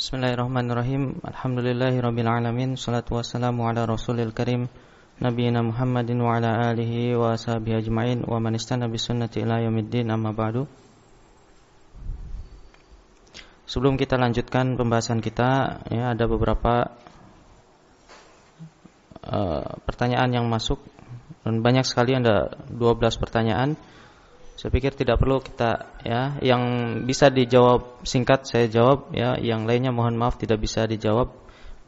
Bismillahirrahmanirrahim. Alhamdulillahirabbil alamin. Salatu wassalamu ala Rasulil Karim Nabiina Muhammadin wa ala alihi wa ashabihi ajmain wa man istana bi sunnati ila yamiddin amma ba'du. Sebelum kita lanjutkan pembahasan kita, ya ada beberapa uh, pertanyaan yang masuk dan banyak sekali ada 12 pertanyaan saya pikir tidak perlu kita ya yang bisa dijawab singkat saya jawab ya yang lainnya mohon maaf tidak bisa dijawab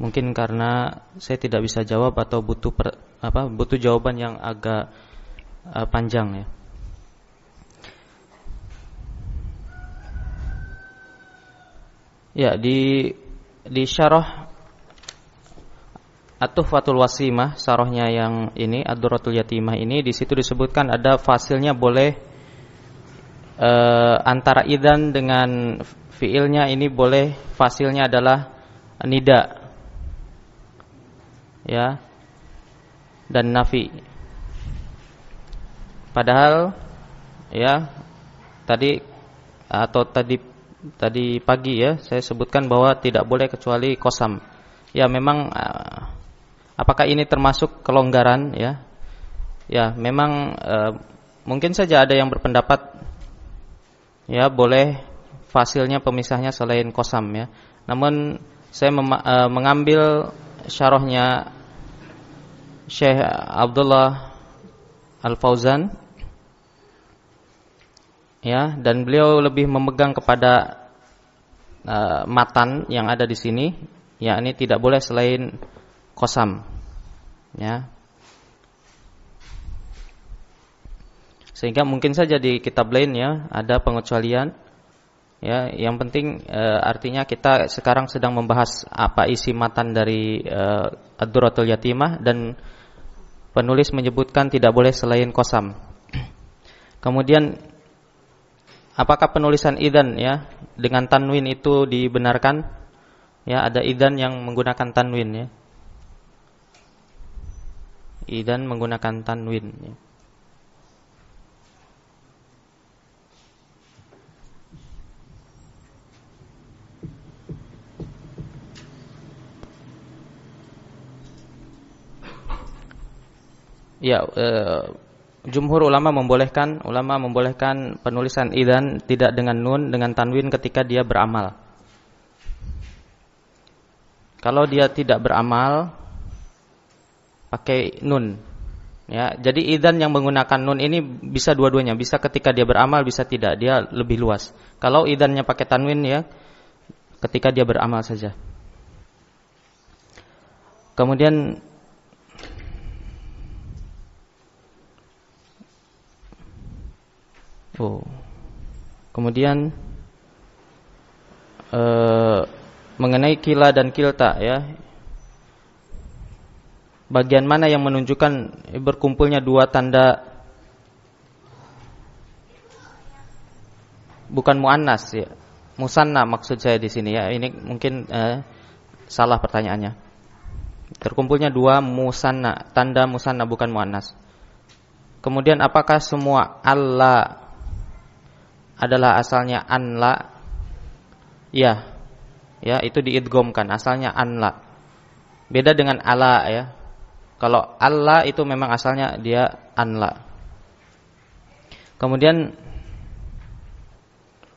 mungkin karena saya tidak bisa jawab atau butuh per, apa butuh jawaban yang agak uh, panjang ya ya di di syarah Atuh Fatul Wasimah, sarohnya yang ini, ad Yatimah ini, di situ disebutkan ada fasilnya boleh e, antara idan dengan fiilnya ini boleh fasilnya adalah nida ya dan nafi padahal ya tadi atau tadi tadi pagi ya saya sebutkan bahwa tidak boleh kecuali kosam ya memang eh, apakah ini termasuk kelonggaran ya ya memang eh, mungkin saja ada yang berpendapat ya boleh fasilnya pemisahnya selain kosam ya. Namun saya uh, mengambil syarahnya Syekh Abdullah Al Fauzan ya dan beliau lebih memegang kepada uh, matan yang ada di sini yakni tidak boleh selain kosam ya Sehingga mungkin saja di kitab lain ya ada pengecualian. Ya, yang penting e, artinya kita sekarang sedang membahas apa isi matan dari e, eh, ad Yatimah dan penulis menyebutkan tidak boleh selain kosam. Kemudian apakah penulisan idan ya dengan tanwin itu dibenarkan? Ya, ada idan yang menggunakan tanwin ya. Idan menggunakan tanwin ya. ya e, jumhur ulama membolehkan ulama membolehkan penulisan idan tidak dengan nun dengan tanwin ketika dia beramal. Kalau dia tidak beramal pakai nun. Ya, jadi idan yang menggunakan nun ini bisa dua-duanya, bisa ketika dia beramal, bisa tidak, dia lebih luas. Kalau idannya pakai tanwin ya ketika dia beramal saja. Kemudian Oh. Kemudian eh, mengenai kila dan kilta ya. Bagian mana yang menunjukkan berkumpulnya dua tanda bukan muannas ya. Musanna maksud saya di sini ya. Ini mungkin eh, salah pertanyaannya. Terkumpulnya dua musanna, tanda musanna bukan muannas. Kemudian apakah semua Allah adalah asalnya anla ya ya itu diidgomkan asalnya anla beda dengan ala ya kalau Allah itu memang asalnya dia anla kemudian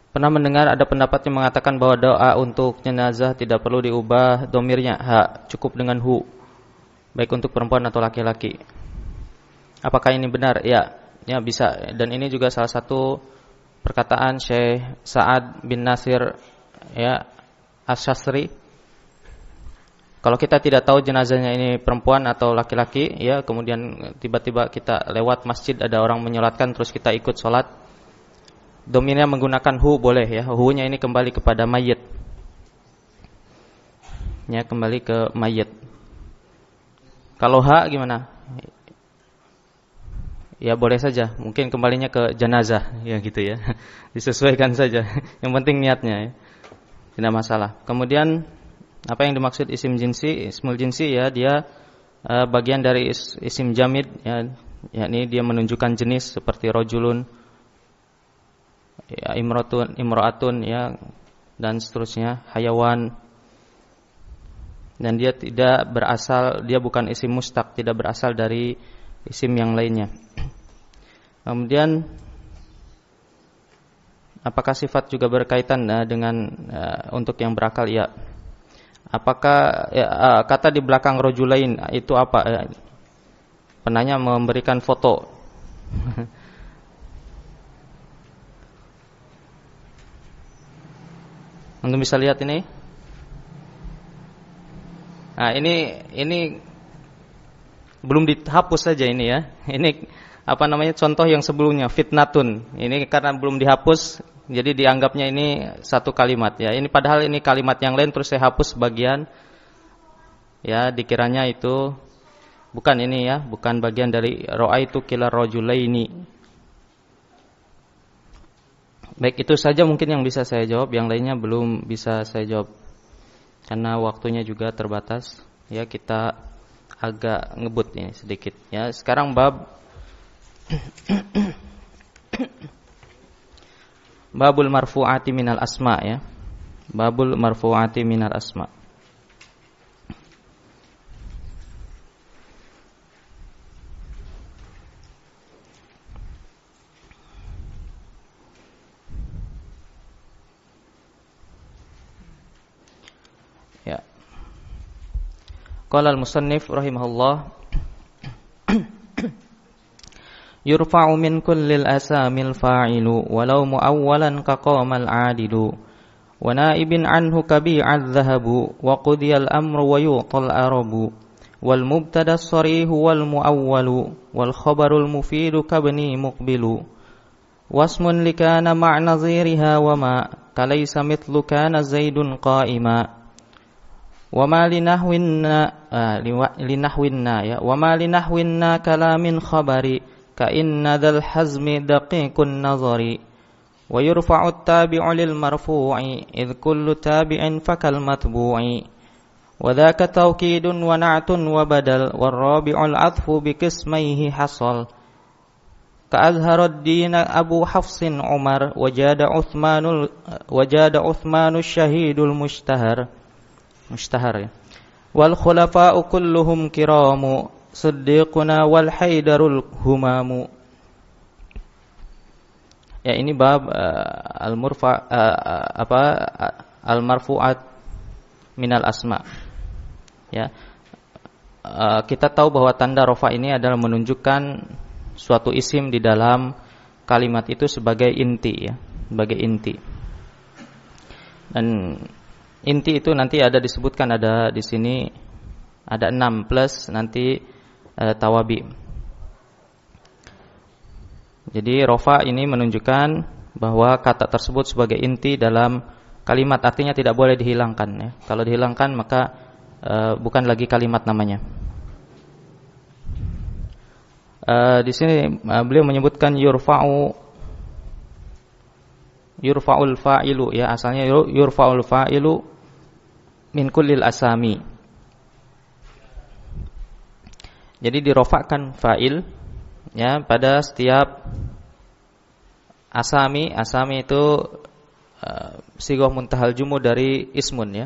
pernah mendengar ada pendapat yang mengatakan bahwa doa untuk jenazah tidak perlu diubah domirnya ha cukup dengan hu baik untuk perempuan atau laki-laki apakah ini benar ya ya bisa dan ini juga salah satu perkataan Syekh Sa'ad bin Nasir ya Asyasri kalau kita tidak tahu jenazahnya ini perempuan atau laki-laki ya kemudian tiba-tiba kita lewat masjid ada orang menyolatkan terus kita ikut sholat dominnya menggunakan hu boleh ya hu-nya ini kembali kepada mayit ya kembali ke mayit kalau ha gimana ya boleh saja mungkin kembalinya ke jenazah ya gitu ya disesuaikan saja yang penting niatnya ya. tidak masalah kemudian apa yang dimaksud isim jinsi ismul jinsi ya dia uh, bagian dari isim jamid ya yakni dia menunjukkan jenis seperti rojulun ya, imrotun imroatun ya dan seterusnya hayawan dan dia tidak berasal dia bukan isim mustak tidak berasal dari isim yang lainnya Kemudian apakah sifat juga berkaitan uh, dengan uh, untuk yang berakal ya? Apakah uh, kata di belakang rojulain itu apa? Uh, penanya memberikan foto. Untuk bisa lihat ini. Nah, ini ini belum dihapus saja ini ya. Ini apa namanya contoh yang sebelumnya fitnatun. Ini karena belum dihapus jadi dianggapnya ini satu kalimat ya. Ini padahal ini kalimat yang lain terus saya hapus bagian ya dikiranya itu bukan ini ya, bukan bagian dari roa itu kila ini Baik itu saja mungkin yang bisa saya jawab, yang lainnya belum bisa saya jawab karena waktunya juga terbatas. Ya kita agak ngebut ini sedikit ya. Sekarang bab Babul marfu'ati minal asma ya. Babul marfu'ati minal asma. Ya. Qala al-musannif rahimahullah يرفع من كل الأسامي الفاعل ولو مؤولا كقام العادل ونائب عنه كبيع الذهب وقضي الأمر ويوطى الأرب والمبتدا الصريح والمؤول والخبر المفيد كابني مقبل واسم لكان مع نظيرها وما كليس مثل كان زيد قائما وما لنحو النا آه لنحو النا, وما لنحو النا كلام خبر كإن ذا الحزم دقيق النظر ويرفع التابع للمرفوع إذ كل تابع فكالمتبوع وذاك توكيد ونعت وبدل والرابع العطف بقسميه حصل فأزهر الدين أبو حفص عمر وجاد عثمان وجاد عثمان الشهيد المشتهر مشتهر والخلفاء كلهم كرام siddiquna wal haidarul humamu ya ini bab uh, eh, al murfa uh, eh, apa uh, eh, al marfuat minal asma ya uh, kita tahu bahwa tanda rofa ini adalah menunjukkan suatu isim di dalam kalimat itu sebagai inti ya sebagai inti dan inti itu nanti ada disebutkan ada di sini ada 6 plus nanti Eh, tawabi. Jadi rofa ini menunjukkan bahwa kata tersebut sebagai inti dalam kalimat artinya tidak boleh dihilangkan ya. Kalau dihilangkan maka e, bukan lagi kalimat namanya. E, di sini e, beliau menyebutkan yurfa'u yurfa'ul fa'ilu ya asalnya yurfa'ul fa'ilu min kullil asami Jadi dirofakkan fa'il ya pada setiap asami, asami itu uh, sigoh muntahal jumu dari ismun ya.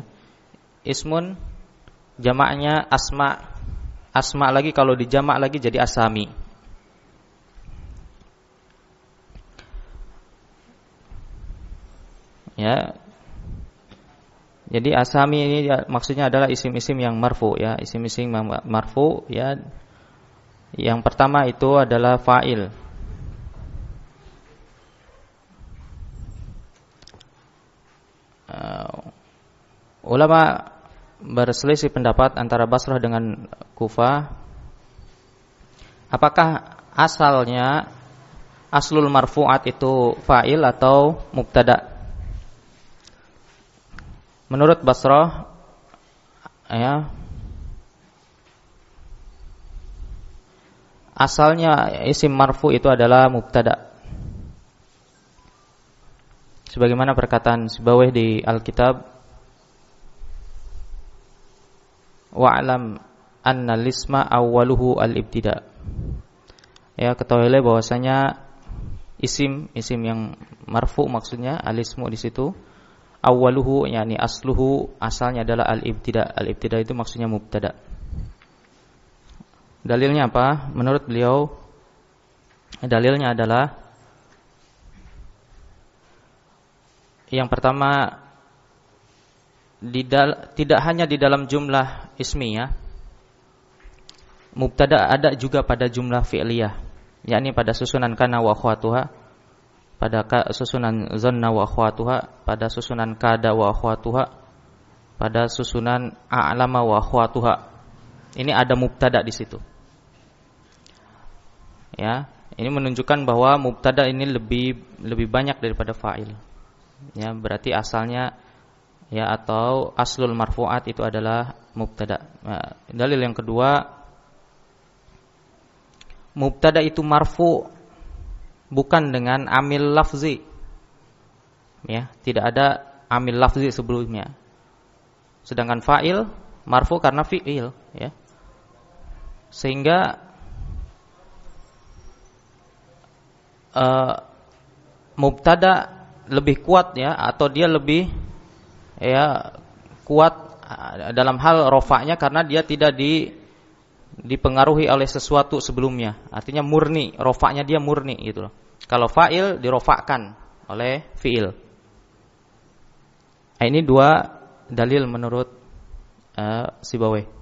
Ismun jamaknya asma. Asma lagi kalau dijamak lagi jadi asami. Ya. Jadi asami ini ya, maksudnya adalah isim-isim yang marfu ya, isim-isim marfu ya yang pertama itu adalah fa'il. Uh, ulama berselisih pendapat antara Basrah dengan Kufa. Apakah asalnya aslul marfu'at itu fa'il atau mubtada? Menurut Basrah ya, asalnya isim marfu itu adalah mubtada. Sebagaimana perkataan Sibawih di Alkitab wa'lam anna lisma awwaluhu al-ibtida. Ya, ketahuilah bahwasanya isim isim yang marfu maksudnya alismu di situ awaluhu yakni asluhu asalnya adalah al-ibtida. Al-ibtida itu maksudnya mubtada. Dalilnya apa? Menurut beliau dalilnya adalah yang pertama di tidak hanya di dalam jumlah ismiyah mubtada ada juga pada jumlah fi'liyah yakni pada susunan kana wa khuatuha pada ka, susunan zanna wa khuatuha pada susunan kada wa khuatuha pada susunan a'lama wa khuatuha ini ada mubtada di situ. Ya, ini menunjukkan bahwa mubtada ini lebih lebih banyak daripada fa'il. Ya, berarti asalnya ya atau aslul marfu'at itu adalah mubtada. Nah, dalil yang kedua mubtada itu marfu bukan dengan amil lafzi. Ya, tidak ada amil lafzi sebelumnya. Sedangkan fa'il marfu karena fi'il, ya sehingga uh, mubtada lebih kuat ya atau dia lebih ya kuat eh, dalam hal rofaknya karena dia tidak di dipengaruhi oleh sesuatu sebelumnya artinya murni rofaknya dia murni gitu loh kalau fa'il dirofakkan oleh fi'il nah, ini dua dalil menurut uh, bawe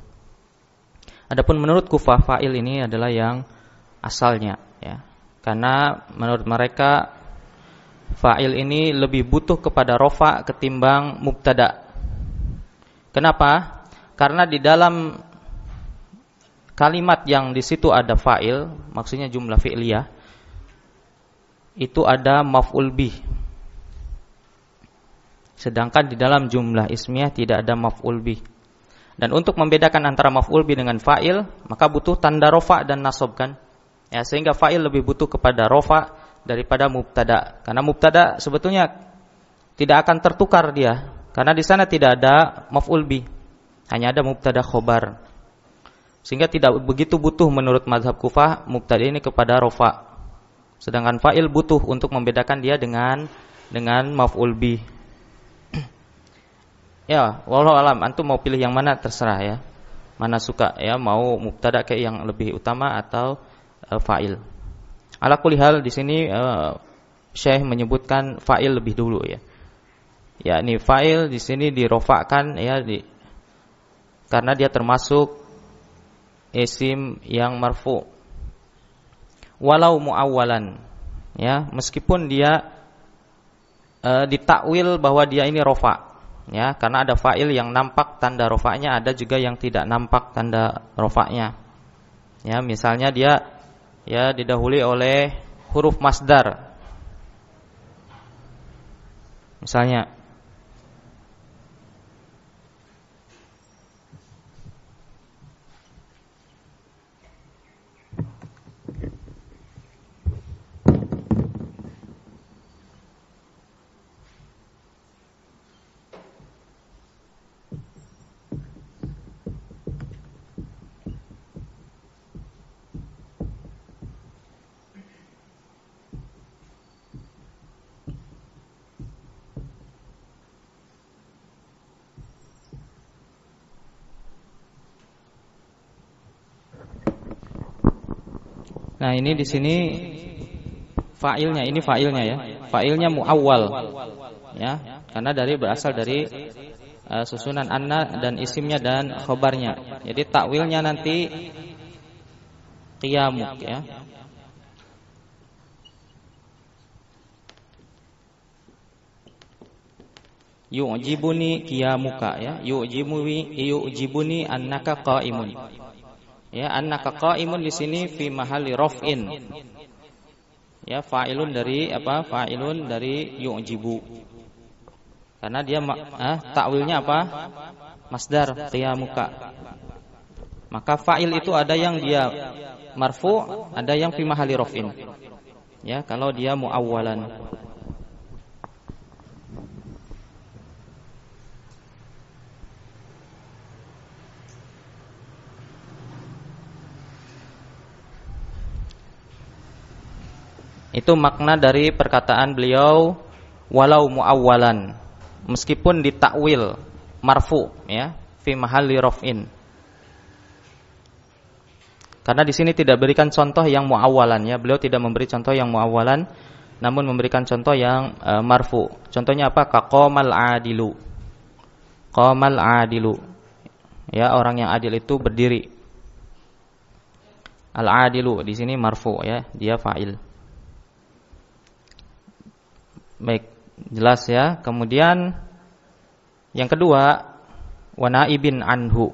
Adapun menurut kufah fa'il ini adalah yang asalnya ya. Karena menurut mereka fa'il ini lebih butuh kepada rofa ketimbang mubtada. Kenapa? Karena di dalam kalimat yang di situ ada fa'il, maksudnya jumlah fi'liyah, itu ada maf'ul bih. Sedangkan di dalam jumlah ismiyah tidak ada maf'ul bih. Dan untuk membedakan antara maf'ul bi dengan fa'il, maka butuh tanda rofa dan nasobkan, kan. Ya, sehingga fa'il lebih butuh kepada rofa daripada mubtada. Karena mubtada sebetulnya tidak akan tertukar dia. Karena di sana tidak ada maf'ul bi. Hanya ada mubtada khobar. Sehingga tidak begitu butuh menurut mazhab kufah mubtada ini kepada rofa. Sedangkan fa'il butuh untuk membedakan dia dengan dengan maf'ul bi. Ya, walau alam antum mau pilih yang mana terserah ya. Mana suka ya, mau mubtada kayak yang lebih utama atau uh, fa'il. Ala kulli hal di sini uh, Syekh menyebutkan fa'il lebih dulu ya. Ya, ini fa'il di sini dirofakkan ya di karena dia termasuk isim yang marfu. Walau muawalan, ya, meskipun dia uh, ditakwil bahwa dia ini rofak ya karena ada fa'il yang nampak tanda rofaknya ada juga yang tidak nampak tanda rofaknya ya misalnya dia ya didahului oleh huruf masdar misalnya Nah, ini di sini fa'ilnya, ini fa'ilnya ya. Fa'ilnya muawwal. Ya, karena dari berasal dari uh, susunan anna dan isimnya dan khobarnya. Jadi takwilnya nanti qiyamuk ya. Yu'jibuni qiyamuka ya. Yu'jibuni yu'jibuni annaka qa'imun. Ya, annaka qa'imun di sini fi mahalli raf'in. Ya, fa'ilun dari apa? Fa'ilun dari yu'jibu. Karena dia eh, takwilnya apa? Masdar muka, Maka fa'il itu ada yang dia marfu, ada yang fi mahalli raf'in. Ya, kalau dia muawwalan. Itu makna dari perkataan beliau walau muawwalan meskipun ditakwil marfu ya fi mahalli rafin. Karena di sini tidak berikan contoh yang muawwalan ya. Beliau tidak memberi contoh yang muawwalan namun memberikan contoh yang e, marfu. Contohnya apa? Kaqamal adilu. Qamal adilu. Ya, orang yang adil itu berdiri. Al adilu di sini marfu ya, dia fa'il. Baik, jelas ya. Kemudian yang kedua, wana ibin anhu.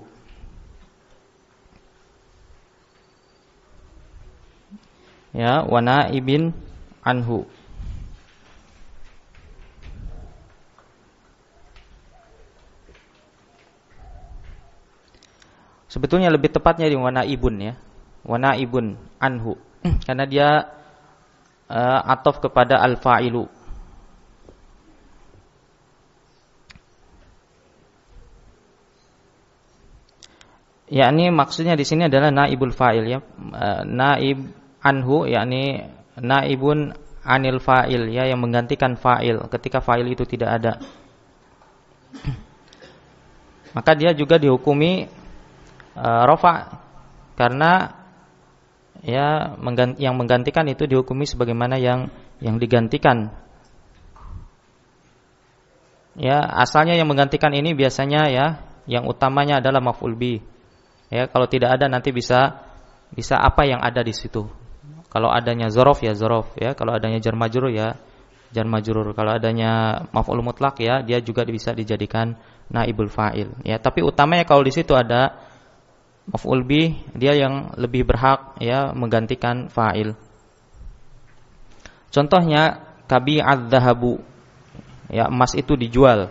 Ya, wana ibin anhu. Sebetulnya lebih tepatnya di wana ibun ya. Wana ibun anhu karena dia uh, atof kepada al-fa'ilu. yakni maksudnya di sini adalah naibul fa'il ya. Eh, naib anhu yakni naibun anil fa'il ya yang menggantikan fa'il ketika fa'il itu tidak ada. Maka dia juga dihukumi uh, eh, rofa karena ya menggant yang menggantikan itu dihukumi sebagaimana yang yang digantikan. Ya, asalnya yang menggantikan ini biasanya ya yang utamanya adalah maf'ul bi Ya, kalau tidak ada nanti bisa bisa apa yang ada di situ. Kalau adanya zorof ya zorof ya, kalau adanya jermajur ya jermajur kalau adanya maf'ul mutlak ya dia juga bisa dijadikan naibul fa'il ya. Tapi utamanya kalau di situ ada maf'ul bi dia yang lebih berhak ya menggantikan fa'il. Contohnya ad zahabu. Ya, emas itu dijual.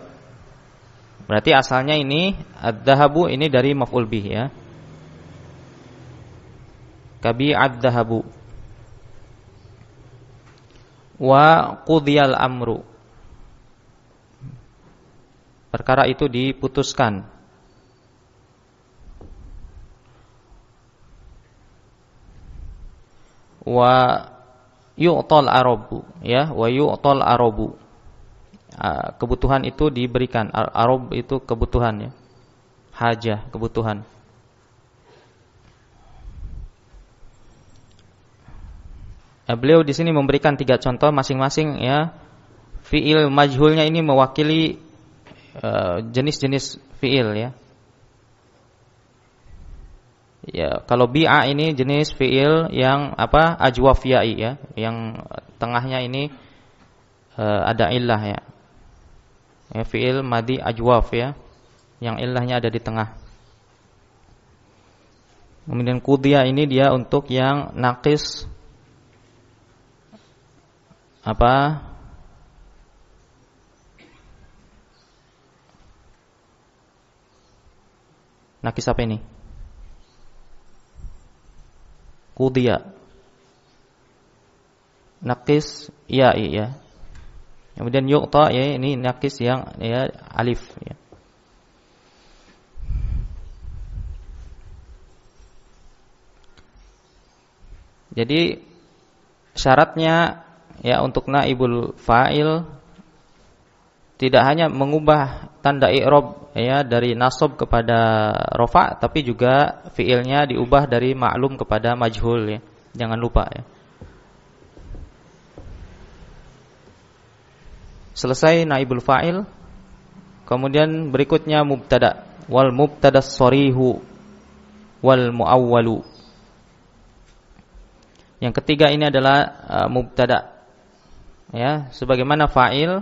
Berarti asalnya ini ad-dahabu ini dari maf'ul bi ya kabi'ad dahabu wa qudiyal amru perkara itu diputuskan wa yu'tal arabu ya wa yu'tal arabu kebutuhan itu diberikan Arab itu kebutuhan ya hajah kebutuhan Nah, beliau di sini memberikan tiga contoh masing-masing ya. Fiil majhulnya ini mewakili eh, jenis-jenis uh, fiil ya. Ya, kalau bi'a ini jenis fiil yang apa? ajwafiyai ya, yang tengahnya ini uh, ada illah ya. ya fiil madi ajwaf ya, yang illahnya ada di tengah. Kemudian kudia ini dia untuk yang nakis apa nakis apa ini? Kudia. Nakis ya iya. Kemudian yukta ya ini nakis yang ya alif ya. Jadi syaratnya ya untuk naibul fa'il tidak hanya mengubah tanda i'rab ya dari nasab kepada rofa tapi juga fiilnya diubah dari maklum kepada majhul ya. Jangan lupa ya. Selesai naibul fa'il kemudian berikutnya mubtada wal mubtada sorihu wal muawwalu. Yang ketiga ini adalah uh, mubtada ya sebagaimana fa'il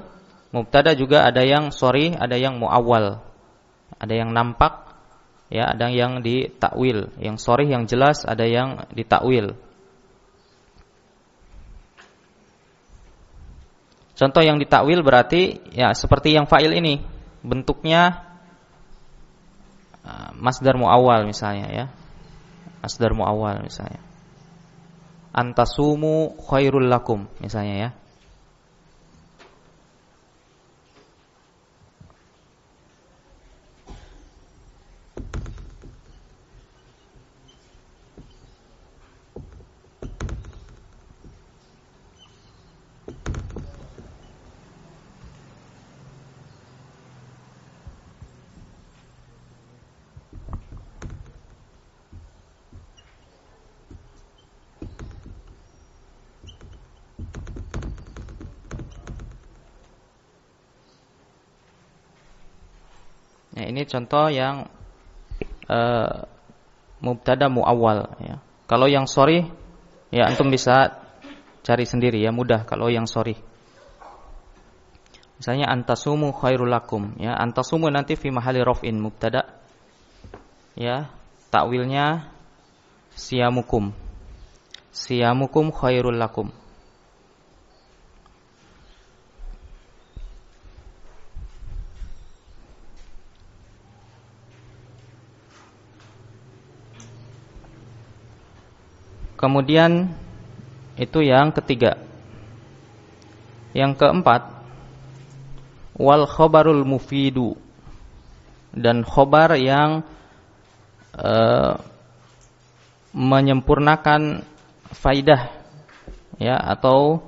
mubtada juga ada yang sorry ada yang muawal ada yang nampak ya ada yang ditakwil yang sorry yang jelas ada yang ditakwil contoh yang ditakwil berarti ya seperti yang fa'il ini bentuknya ah, masdar muawal misalnya ya masdar muawal misalnya antasumu khairul lakum misalnya ya Nah, ini contoh yang uh, mubtada muawal. Ya. Kalau yang sorry, ya antum bisa cari sendiri ya mudah. Kalau yang sorry, misalnya antasumu khairulakum. Ya antasumu nanti fi mahali rofin mubtada. Ya takwilnya siamukum. Siamukum khairul lakum Kemudian itu yang ketiga. Yang keempat, wal khobarul mufidu dan khobar yang e, menyempurnakan faidah ya atau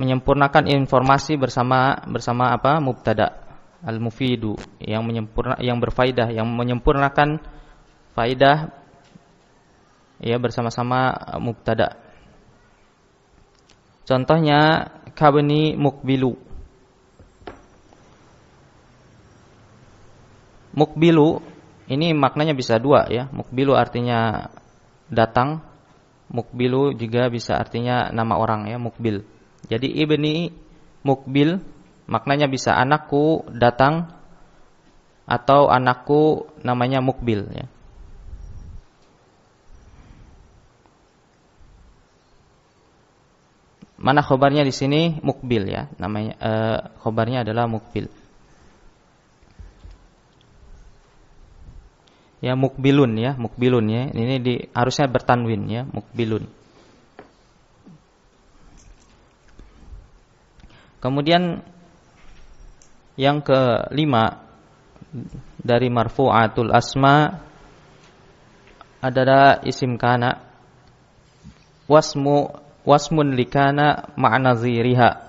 menyempurnakan informasi bersama bersama apa mubtada al mufidu yang menyempurna yang berfaidah yang menyempurnakan faidah ya bersama-sama uh, mubtada. Contohnya kabni mukbilu. Mukbilu ini maknanya bisa dua ya. Mukbilu artinya datang. Mukbilu juga bisa artinya nama orang ya, mukbil. Jadi ibni mukbil maknanya bisa anakku datang atau anakku namanya mukbil ya. Mana khobarnya di sini mukbil ya, namanya e, khobarnya adalah mukbil. Ya mukbilun ya, mukbilun ya. Ini di, harusnya bertanwin ya, mukbilun. Kemudian yang kelima dari marfu'atul asma adalah isim kana wasmu wasmun likana ma'na ziriha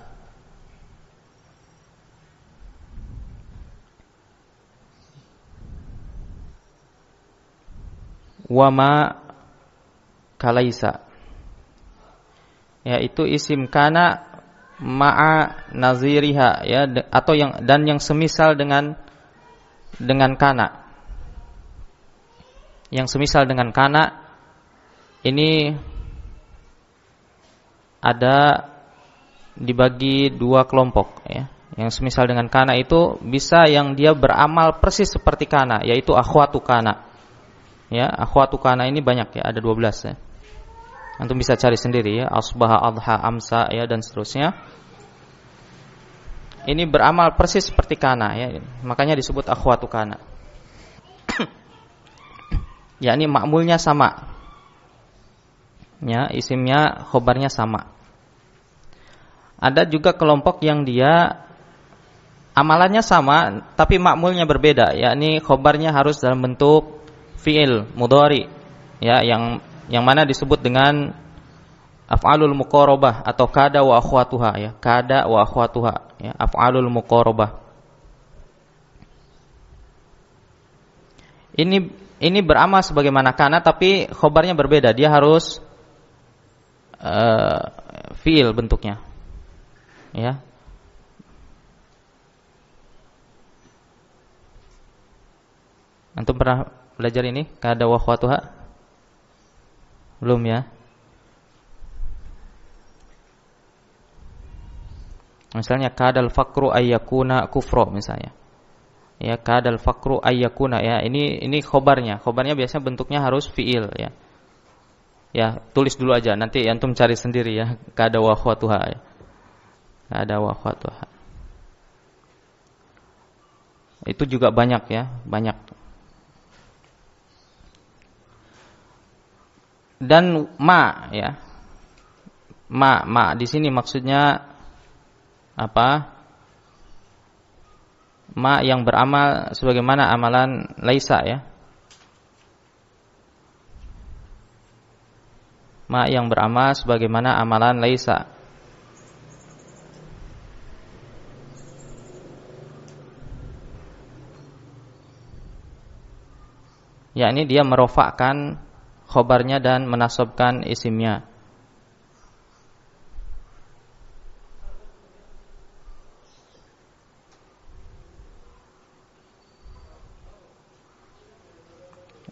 wama kalaisa yaitu isim kana ma'a naziriha ya atau yang dan yang semisal dengan dengan kana yang semisal dengan kana ini ada dibagi dua kelompok ya. Yang semisal dengan kana itu bisa yang dia beramal persis seperti kana, yaitu akhwatu kana. Ya, akhwatu kana ini banyak ya, ada 12 ya. Antum bisa cari sendiri ya, asbaha, adha, amsa ya dan seterusnya. Ini beramal persis seperti kana ya. Makanya disebut akhwatu kana. yakni makmulnya sama ya isimnya khobarnya sama. Ada juga kelompok yang dia amalannya sama tapi makmulnya berbeda, yakni khobarnya harus dalam bentuk fi'il mudhari ya yang yang mana disebut dengan af'alul muqarabah atau kada wa akhwatuha ya, kada wa akhwatuha ya, af'alul muqarabah. Ini ini beramal sebagaimana karena tapi khobarnya berbeda. Dia harus uh, fiil bentuknya. Ya. Antum pernah belajar ini? Kada wa khawatuha? Belum ya? Misalnya kadal fakru ayyakuna kufro misalnya. Ya kadal fakru ayyakuna ya. Ini ini khobarnya. Khobarnya biasanya bentuknya harus fiil ya. Ya, tulis dulu aja. Nanti antum cari sendiri ya. Kada wa khatuha ya. Kada wa khatuha Itu juga banyak ya, banyak. Dan ma ya. Ma, ma di sini maksudnya apa? Ma yang beramal sebagaimana amalan laisa ya. ma yang beramal sebagaimana amalan laisa yakni dia merofakkan khobarnya dan menasobkan isimnya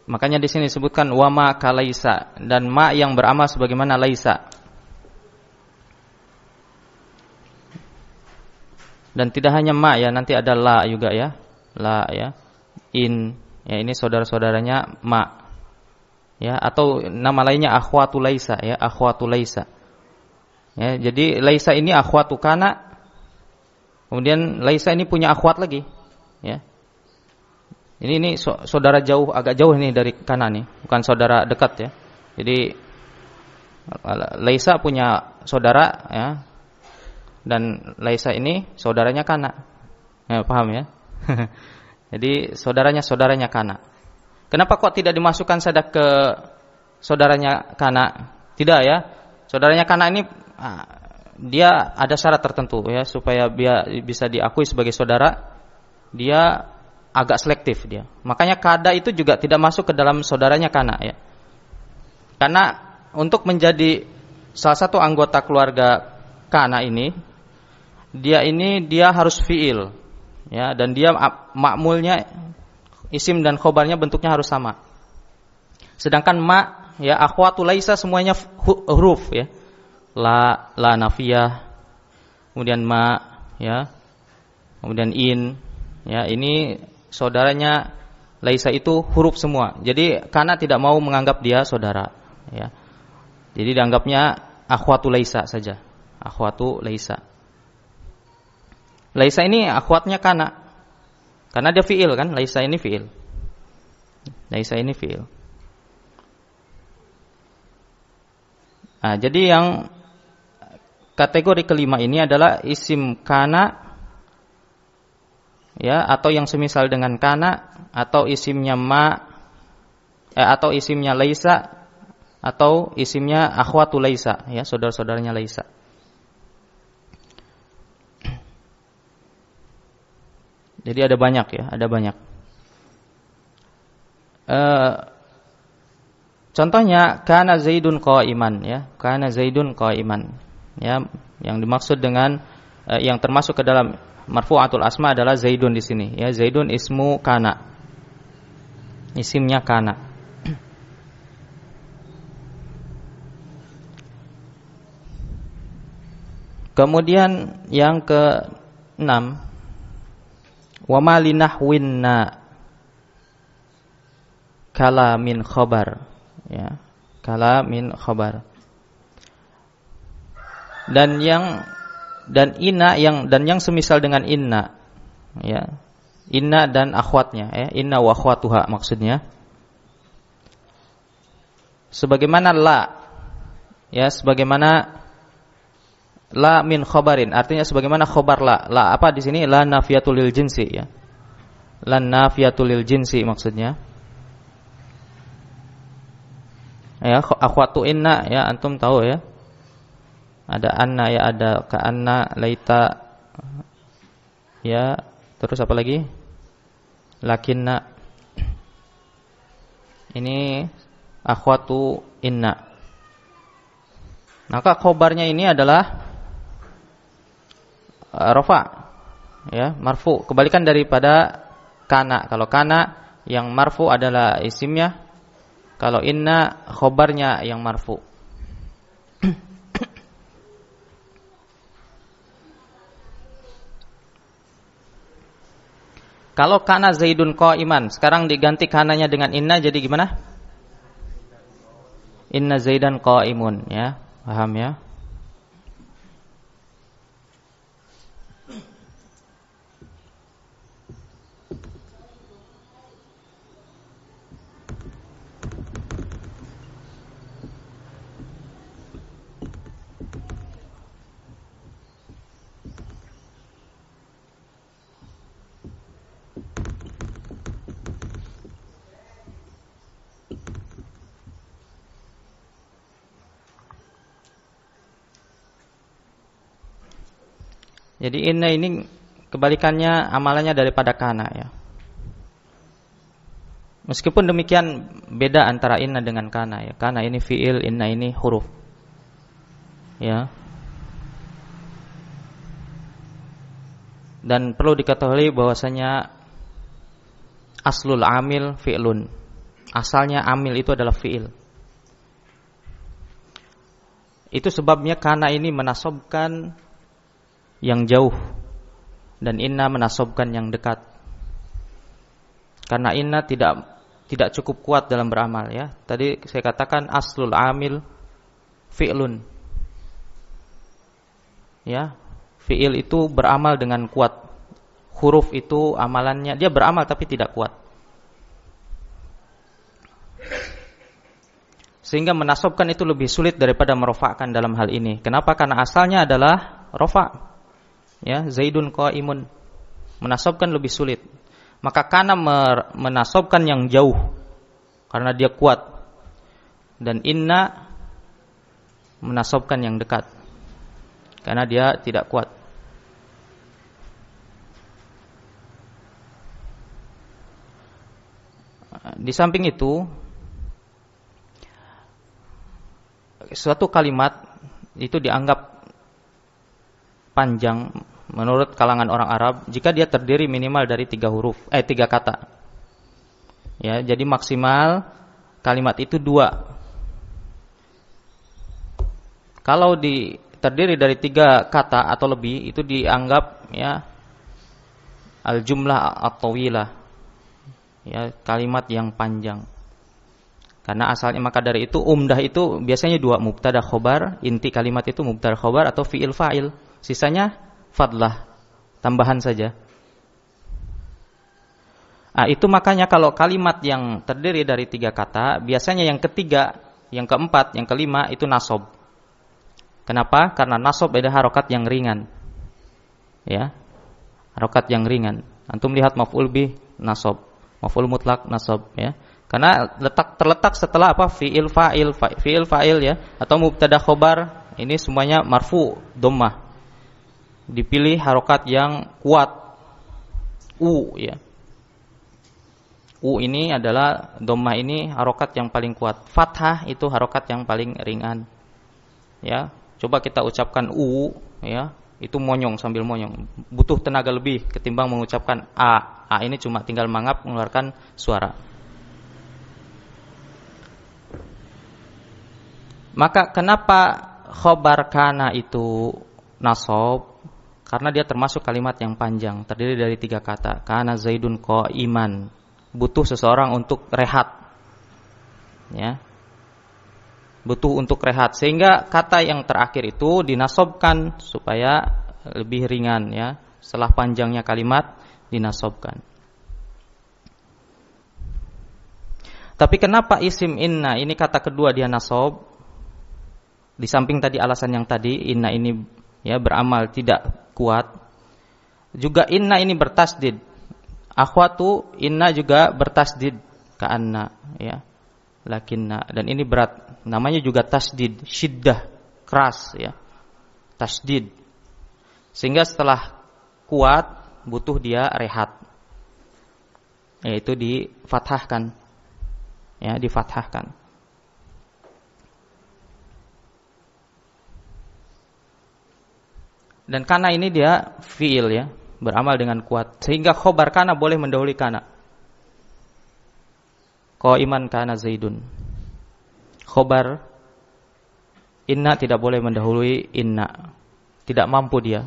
Makanya di sini disebutkan wama kalaisa dan ma yang beramal sebagaimana laisa. Dan tidak hanya ma ya, nanti ada la juga ya. La ya. In ya ini saudara-saudaranya ma. Ya, atau nama lainnya akhwatu laisa ya, akhwatu laisa. Ya, jadi laisa ini akhwatu kana kemudian laisa ini punya akhwat lagi ya. Ini ini saudara jauh agak jauh nih dari kanan nih, bukan saudara dekat ya. Jadi Laisa punya saudara ya. Dan Laisa ini saudaranya Kana. Ya, paham ya? Jadi saudaranya saudaranya Kana. Kenapa kok tidak dimasukkan sadak ke saudaranya Kana? Tidak ya. Saudaranya Kana ini ah, dia ada syarat tertentu ya supaya dia bisa diakui sebagai saudara. Dia agak selektif dia. Makanya kada itu juga tidak masuk ke dalam saudaranya kana ya. Karena untuk menjadi salah satu anggota keluarga kana ini dia ini dia harus fiil ya dan dia makmulnya isim dan khobarnya bentuknya harus sama. Sedangkan ma ya akhwatu laisa semuanya huruf ya. La la nafiyah kemudian ma ya kemudian in ya ini saudaranya Laisa itu huruf semua. Jadi karena tidak mau menganggap dia saudara, ya. Jadi dianggapnya akhwatu Laisa saja. Akhwatu Laisa. Laisa ini akhwatnya karena Karena dia fiil kan, Laisa ini fiil. Laisa ini fiil. Nah, jadi yang kategori kelima ini adalah isim kana ya atau yang semisal dengan kana atau isimnya ma eh, atau isimnya laisa atau isimnya akhwatu laisa ya saudara-saudaranya laisa Jadi ada banyak ya, ada banyak. E, contohnya kana Zaidun iman ya, kana Zaidun iman Ya, yang dimaksud dengan e, yang termasuk ke dalam marfu'atul asma adalah Zaidun di sini ya Zaidun ismu kana isimnya kana Kemudian yang ke enam Wama linahwinna Kala min khobar ya. Kala min khobar Dan yang dan inna yang dan yang semisal dengan inna ya inna dan akhwatnya ya inna wa akhwatuha maksudnya sebagaimana la ya sebagaimana la min khobarin artinya sebagaimana khobar la la apa di sini la nafiyatul lil jinsi ya la nafiyatul lil jinsi maksudnya ya akhwatu inna ya antum tahu ya ada anna ya ada ka anna laita ya terus apa lagi lakinna ini akhwatu inna maka khobarnya ini adalah uh, eh, rofa ya marfu kebalikan daripada kana kalau kana yang marfu adalah isimnya kalau inna khobarnya yang marfu Kalau kana zaidun ko iman, sekarang diganti kananya dengan inna jadi gimana? Inna zaidan ko imun ya. Paham ya? Jadi inna ini kebalikannya amalannya daripada kana ya. Meskipun demikian beda antara inna dengan kana ya. Kana ini fiil, inna ini huruf. Ya. Dan perlu diketahui bahwasanya aslul amil fi'lun. Asalnya amil itu adalah fi'il. Itu sebabnya kana ini menasobkan yang jauh dan inna menasobkan yang dekat. Karena inna tidak tidak cukup kuat dalam beramal ya. Tadi saya katakan aslul amil fi'lun. Ya, fi'il itu beramal dengan kuat. Huruf itu amalannya dia beramal tapi tidak kuat. Sehingga menasobkan itu lebih sulit daripada merofakkan dalam hal ini. Kenapa? Karena asalnya adalah rofak ya zaidun qaimun menasobkan lebih sulit maka karena menasobkan yang jauh karena dia kuat dan inna menasobkan yang dekat karena dia tidak kuat di samping itu suatu kalimat itu dianggap panjang menurut kalangan orang Arab jika dia terdiri minimal dari tiga huruf eh tiga kata ya jadi maksimal kalimat itu dua kalau di terdiri dari tiga kata atau lebih itu dianggap ya al jumlah atau wilah ya kalimat yang panjang karena asalnya maka dari itu umdah itu biasanya dua mubtada khobar inti kalimat itu mubtada khobar atau fiil fa'il sisanya fadlah. Tambahan saja. Nah, itu makanya kalau kalimat yang terdiri dari tiga kata, biasanya yang ketiga, yang keempat, yang kelima itu nasob. Kenapa? Karena nasob ada harokat yang ringan. Ya, harokat yang ringan. Antum lihat maf'ul bih nasob, maf'ul mutlak nasob. Ya, karena letak terletak setelah apa fiil fa'il, fiil fa'il ya, atau mubtada khobar. Ini semuanya marfu domah dipilih harokat yang kuat u ya u ini adalah domah ini harokat yang paling kuat fathah itu harokat yang paling ringan ya coba kita ucapkan u ya itu monyong sambil monyong butuh tenaga lebih ketimbang mengucapkan a a ini cuma tinggal mangap mengeluarkan suara maka kenapa khobar kana itu nasob karena dia termasuk kalimat yang panjang, terdiri dari tiga kata. Karena Zaidun ko iman butuh seseorang untuk rehat, ya, butuh untuk rehat. Sehingga kata yang terakhir itu dinasobkan supaya lebih ringan, ya. Setelah panjangnya kalimat dinasobkan. Tapi kenapa isim inna ini kata kedua dia nasob? Di samping tadi alasan yang tadi inna ini ya beramal tidak kuat. Juga inna ini bertasdid. Akhwatu inna juga bertasdid ke anna ya. Lakinna dan ini berat. Namanya juga tasdid, syiddah, keras ya. Tasdid. Sehingga setelah kuat butuh dia rehat. Yaitu difathahkan. Ya, difathahkan. Dan karena ini dia fiil ya, beramal dengan kuat. Sehingga khobar karena boleh mendahului karena Ko iman kana zaidun. Khobar inna tidak boleh mendahului inna. Tidak mampu dia.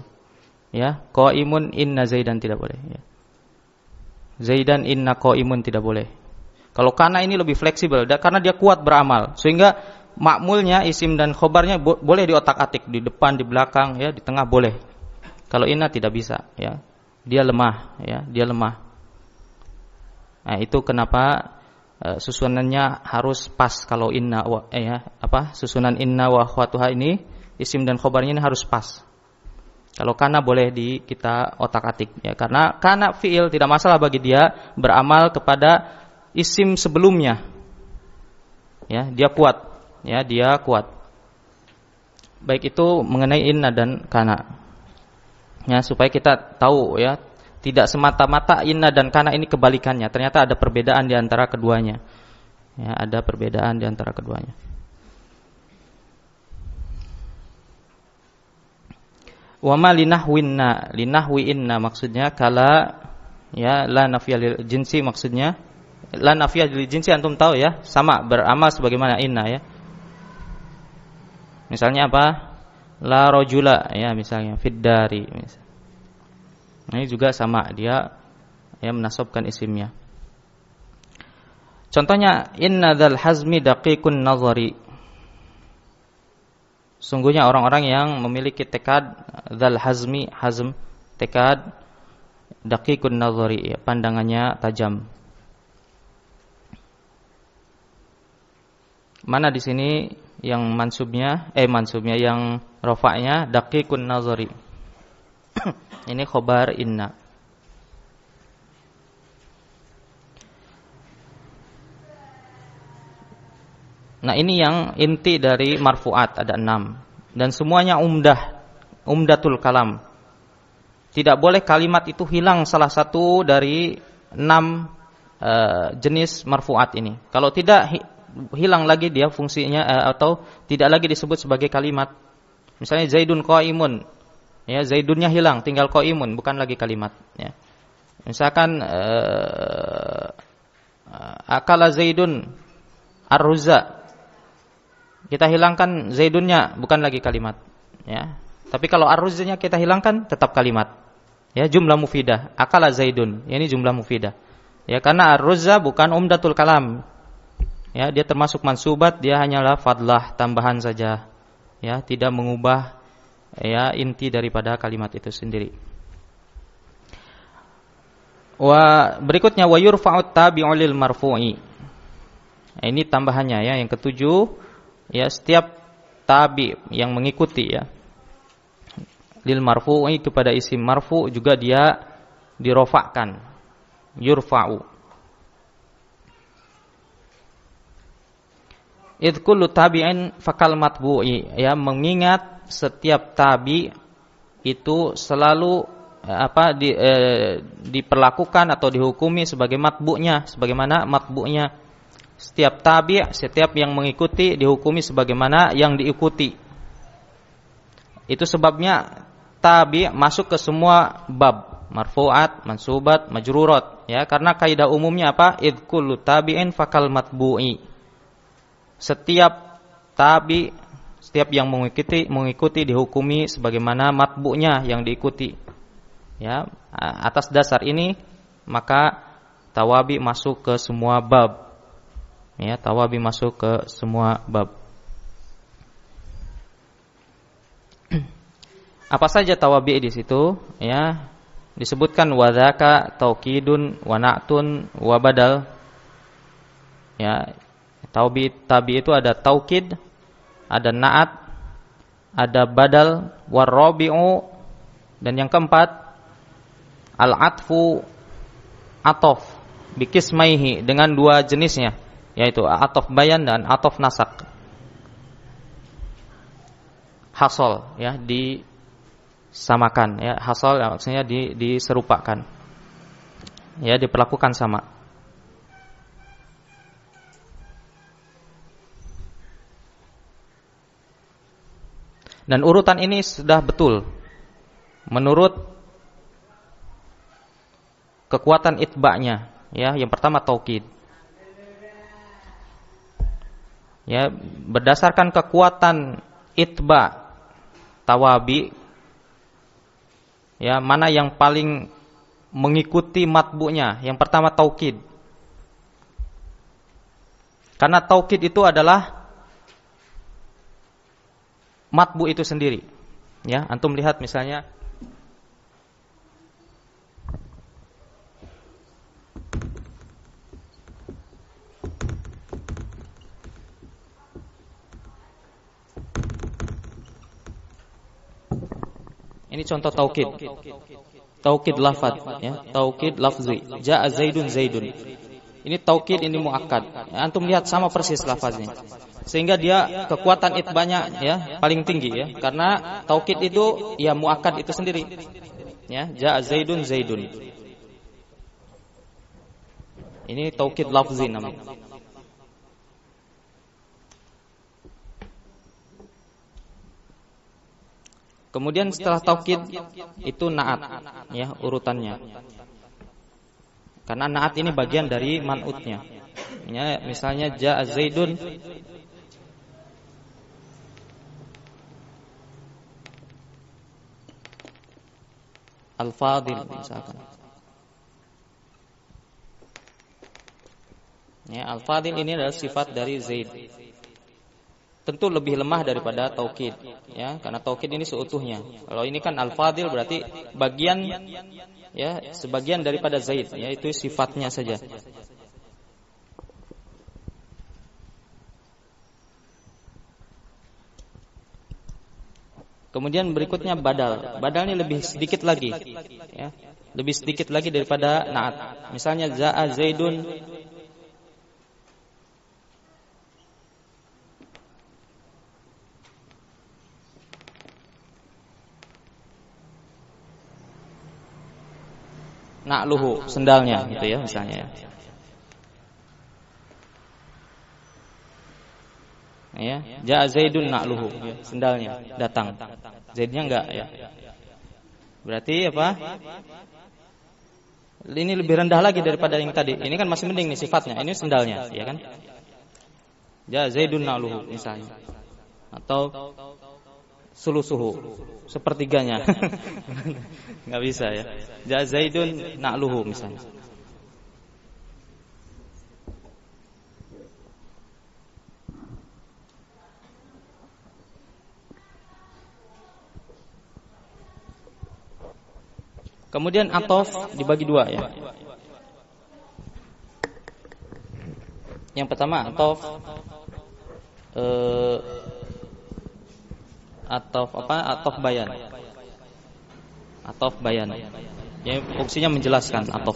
Ya, ko imun inna zaidan tidak boleh. Ya. Zaidan inna ko imun tidak boleh. Kalau karena ini lebih fleksibel karena dia kuat beramal sehingga makmulnya isim dan khobarnya bo boleh otak atik di depan, di belakang, ya, di tengah boleh. Kalau inna tidak bisa, ya. Dia lemah, ya, dia lemah. Nah, itu kenapa e, susunannya harus pas kalau inna wa, eh, ya, apa? Susunan inna wa khwatuha ini isim dan khobarnya ini harus pas. Kalau karena boleh di kita otak-atik ya karena kana fiil tidak masalah bagi dia beramal kepada isim sebelumnya. Ya, dia kuat ya dia kuat. Baik itu mengenai inna dan kana. Ya, supaya kita tahu ya, tidak semata-mata inna dan kana ini kebalikannya. Ternyata ada perbedaan di antara keduanya. Ya, ada perbedaan di antara keduanya. ma linahwinna, linahwi inna maksudnya kala ya la nafiyal jinsi maksudnya la nafiyal jinsi antum tahu ya, sama beramal sebagaimana inna ya. Misalnya apa? La rojula ya misalnya fiddari. Misalnya. Ini juga sama dia ya menasabkan isimnya. Contohnya inna dzal hazmi daqiqun nazari. Sungguhnya orang-orang yang memiliki tekad dzal hazmi hazm tekad daqiqun nazari ya, pandangannya tajam. Mana di sini yang mansubnya eh mansubnya yang rofaknya daqiqun nazari. Ini khobar inna. Nah ini yang inti dari marfuat ada enam dan semuanya umdah umdatul kalam. Tidak boleh kalimat itu hilang salah satu dari enam uh, jenis marfuat ini. Kalau tidak hilang lagi dia fungsinya eh, atau tidak lagi disebut sebagai kalimat. Misalnya Zaidun qaimun. Ya, Zaidunnya hilang, tinggal qaimun bukan lagi kalimat, ya. Misalkan uh, akala Zaidun arruza. Kita hilangkan Zaidunnya bukan lagi kalimat, ya. Tapi kalau arruzanya kita hilangkan tetap kalimat. Ya, jumlah mufidah. Akala Zaidun. Ya, ini jumlah mufidah. Ya, karena arruza bukan umdatul kalam ya dia termasuk mansubat dia hanyalah fadlah tambahan saja ya tidak mengubah ya inti daripada kalimat itu sendiri wa berikutnya wa yurfa'ut tabi'u lil marfu'i nah, ini tambahannya ya yang ketujuh ya setiap tabi yang mengikuti ya lil marfu'i kepada isim marfu juga dia dirofakkan yurfa'u idkullu tabi'in fakal matbu'i ya mengingat setiap tabi itu selalu eh, apa di, e, diperlakukan atau dihukumi sebagai matbu'nya sebagaimana matbu'nya setiap tabi setiap yang mengikuti dihukumi sebagaimana yang diikuti itu sebabnya tabi masuk ke semua bab marfuat mansubat majrurat ya karena kaidah umumnya apa idkulu tabi'in fakal matbu'i setiap tabi setiap yang mengikuti mengikuti dihukumi sebagaimana matbu'nya yang diikuti. Ya, atas dasar ini maka tawabi masuk ke semua bab. Ya, tawabi masuk ke semua bab. Apa saja tawabi di situ? Ya, disebutkan wadaka, taukidun, wanatun, wabadal. Ya, Tabi, tabi itu ada taukid, ada naat, ada badal, warrobi'u, dan yang keempat, al-atfu atof, bikismaihi, dengan dua jenisnya, yaitu atof bayan dan atof nasak. Hasol, ya, disamakan, ya, hasol ya, maksudnya di, diserupakan. Ya, diperlakukan sama. Dan urutan ini sudah betul menurut kekuatan itba'nya ya yang pertama taukid ya berdasarkan kekuatan itba tawabi ya mana yang paling mengikuti matbu'nya yang pertama taukid karena taukid itu adalah matbu itu sendiri. Ya, antum lihat misalnya Ini contoh taukid. Taukid lafaz ya, taukid lafzi. Jaa Zaidun Zaidun. Ini taukid ini muakkad. Antum lihat sama persis lafaznya. Sehingga dia kekuatan itbanya ya paling tinggi ya. Karena taukid itu ya muakkad itu sendiri. Ya, ja Zaidun Zaidun. Ini taukid lafzi namanya. Kemudian setelah taukid itu naat ya urutannya. Karena naat ini bagian dari manutnya. Ya, misalnya ja Zaidun Al-Fadil misalkan. Ya, Al-Fadil ini adalah sifat dari Zaid. Tentu lebih lemah daripada taukid, ya, karena taukid ini seutuhnya. Kalau ini kan Al-Fadil berarti bagian ya sebagian daripada zaid yaitu sifatnya saja Kemudian berikutnya badal. Badal ini lebih sedikit lagi, ya. lebih sedikit lagi daripada naat. Misalnya zaa zaidun nak nakluhu sendalnya gitu ya misalnya. Ya, ya ja Zaidun nak luhu sendalnya datang. Zaidnya enggak ya. Berarti apa? Ini lebih rendah lagi daripada yang tadi. Ini kan masih mending nih sifatnya. Ini sendalnya, ya kan? Ja Zaidun nakluhu misalnya. Atau sulusuhu sepertiganya nggak bisa ya Jazaidun nakluhu misalnya Kemudian atof dibagi dua ya. Yang pertama atof eh, atau apa atau bayan atau bayan yang fungsinya menjelaskan atau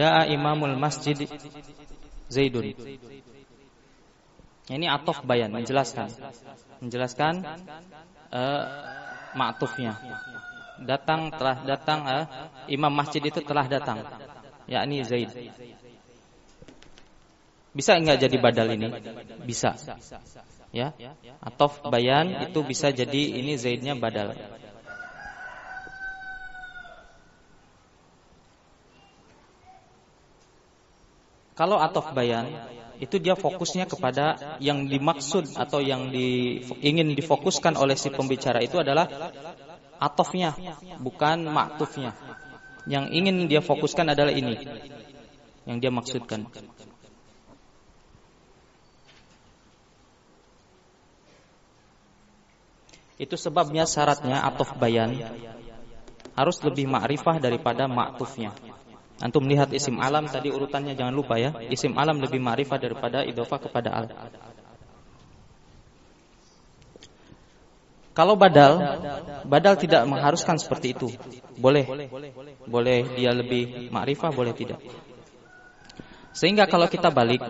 Ja'a imamul masjid Zaidun. Ini atof bayan menjelaskan. Menjelaskan uh, eh, ma'tufnya. Datang telah datang uh, imam masjid itu telah datang. Yakni Zaid. Bisa enggak jadi badal ini? Bisa. Ya. Atof bayan itu bisa jadi ini Zaidnya badal. Kalau atof bayan itu dia fokusnya kepada yang dimaksud atau yang di, ingin difokuskan oleh si pembicara itu adalah atofnya, bukan maktufnya. Yang ingin dia fokuskan adalah ini, yang dia maksudkan. Itu sebabnya syaratnya atof bayan harus lebih ma'rifah daripada maktufnya. Antum lihat isim alam tadi urutannya jangan lupa ya. Isim alam lebih ma'rifah daripada idofa kepada al. Kalau badal, badal tidak mengharuskan seperti itu. Boleh. Boleh dia lebih ma'rifah, boleh tidak. Sehingga kalau kita balik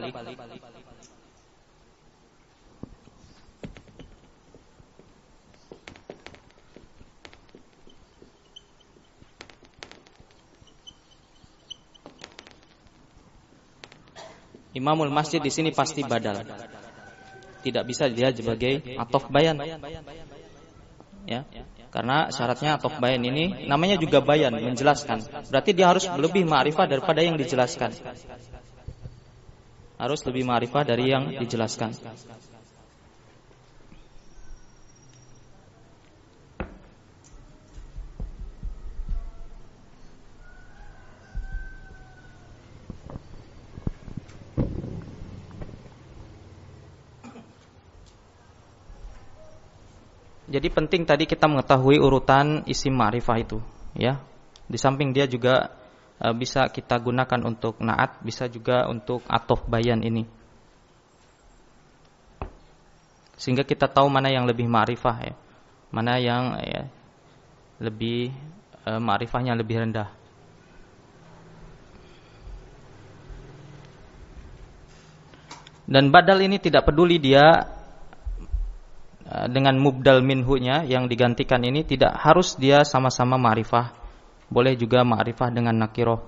Imamul masjid di sini pasti badal. Tidak bisa dia sebagai atof bayan. Ya, karena syaratnya atof bayan ini namanya juga bayan menjelaskan. Berarti dia harus lebih ma'rifah daripada yang dijelaskan. Harus lebih ma'rifah dari yang dijelaskan. Jadi penting tadi kita mengetahui urutan isi ma'rifah itu, ya. Di samping dia juga e, bisa kita gunakan untuk naat, bisa juga untuk atof bayan ini. Sehingga kita tahu mana yang lebih ma'rifah ya. Mana yang ya, lebih e, ma'rifahnya lebih rendah. Dan badal ini tidak peduli dia Eh, dengan mubdal minhunya yang digantikan ini tidak harus dia sama-sama ma'rifah. Boleh juga ma'rifah dengan nakiroh.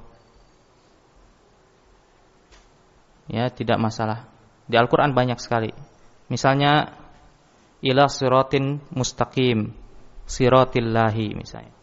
Ya, tidak masalah. Di Al-Quran banyak sekali. Misalnya, ilah sirotin mustaqim, sirotillahi misalnya.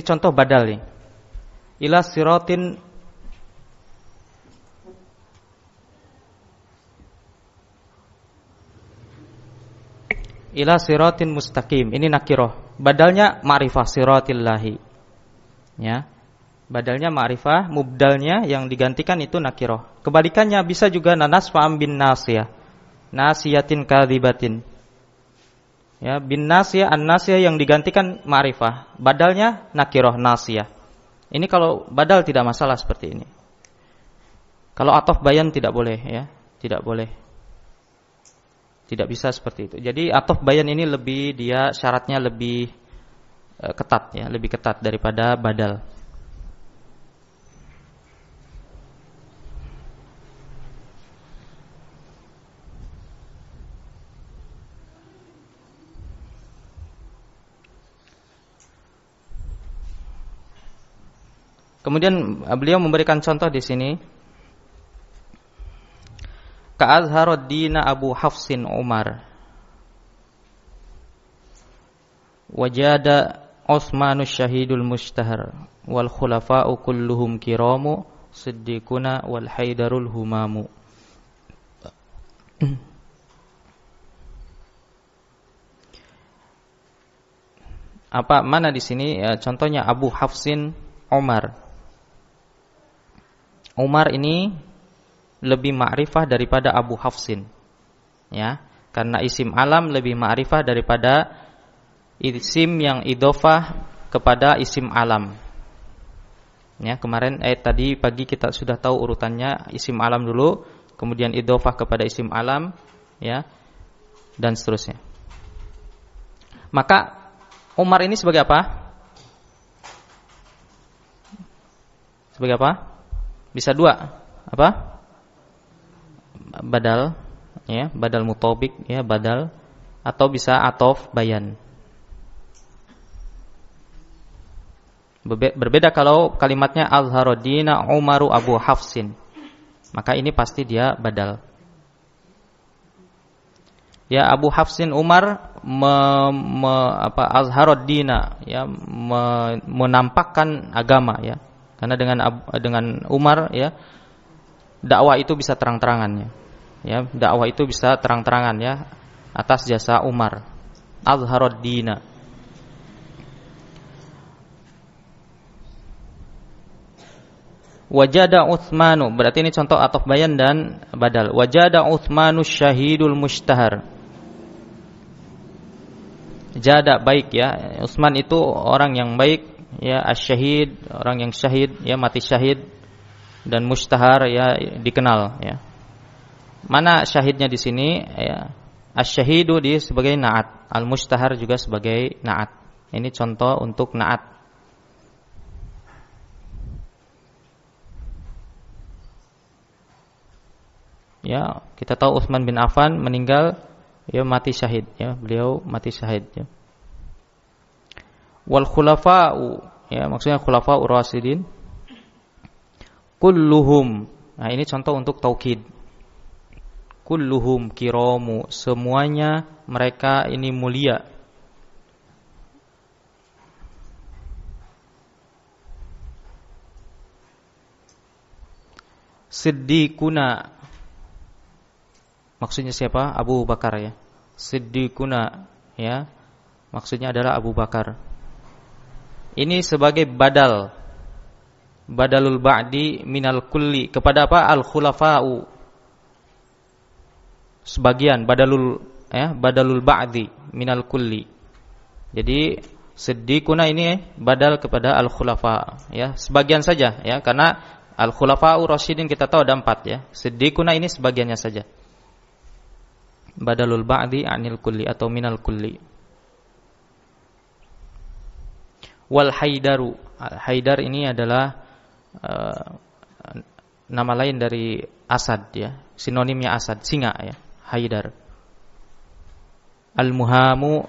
Ini contoh badal nih. Ila siratin ila siratin mustaqim. Ini nakiroh. Badalnya ma'rifah siratillahi. Ya. Badalnya ma'rifah, mubdalnya yang digantikan itu nakiroh. Kebalikannya bisa juga nanas fa'am bin nasiyah. Nasiyatin kadibatin. Ya, bin nasya an nasya yang digantikan ma'rifah. Badalnya nakiroh nasya Ini kalau badal tidak masalah seperti ini. Kalau atof bayan tidak boleh ya, tidak boleh. Tidak bisa seperti itu. Jadi atof bayan ini lebih dia syaratnya lebih eh, ketat ya, lebih ketat daripada badal. Kemudian eh, beliau memberikan contoh di sini. Ka'azharuddina Abu Hafsin Umar. Wajada Osmanu syahidul mustahar wal khulafa'u kulluhum kiramu siddiquna wal haidarul humamu. Apa mana di sini ya, contohnya Abu Hafsin Omar Umar ini lebih ma'rifah daripada Abu Hafsin. Ya, karena isim alam lebih ma'rifah daripada isim yang idofah kepada isim alam. Ya, kemarin eh tadi pagi kita sudah tahu urutannya isim alam dulu, kemudian idofah kepada isim alam, ya. Dan seterusnya. Maka Umar ini sebagai apa? Sebagai apa? bisa dua apa badal ya badal mutobik ya badal atau bisa atof bayan berbeda kalau kalimatnya azharodina umaru abu hafsin maka ini pasti dia badal ya Abu Hafsin Umar me, me, apa ya me, menampakkan agama ya karena dengan dengan Umar ya dakwah itu bisa terang-terangannya. Ya, dakwah itu bisa terang-terangan ya atas jasa Umar. Azharad dina. Wajada Utsmanu Berarti ini contoh atof bayan dan badal Wajada Utsmanu syahidul mustahar Jada baik ya Utsman itu orang yang baik ya asyahid orang yang syahid ya mati syahid dan mustahar ya dikenal ya mana syahidnya di sini ya asyahidu di sebagai naat al mustahar juga sebagai naat ini contoh untuk naat ya kita tahu Utsman bin Affan meninggal ya mati syahid ya beliau mati syahid ya wal khulafa'u ya maksudnya khulafa'u rasidin kulluhum nah ini contoh untuk taukid kulluhum kiramu semuanya mereka ini mulia Siddiquna Maksudnya siapa? Abu Bakar ya Siddiquna ya Maksudnya adalah Abu Bakar ini sebagai badal badalul ba'di minal kulli kepada apa al khulafa'u sebagian badalul ya badalul ba'di minal kulli jadi sedikuna ini eh, badal kepada al khulafa ya sebagian saja ya karena al khulafa'u rasyidin kita tahu ada empat ya sedikuna ini sebagiannya saja badalul ba'di anil kulli atau minal kulli wal haidaru. Haidar ini adalah uh, nama lain dari asad ya, sinonimnya asad, singa ya, haidar. Al muhamu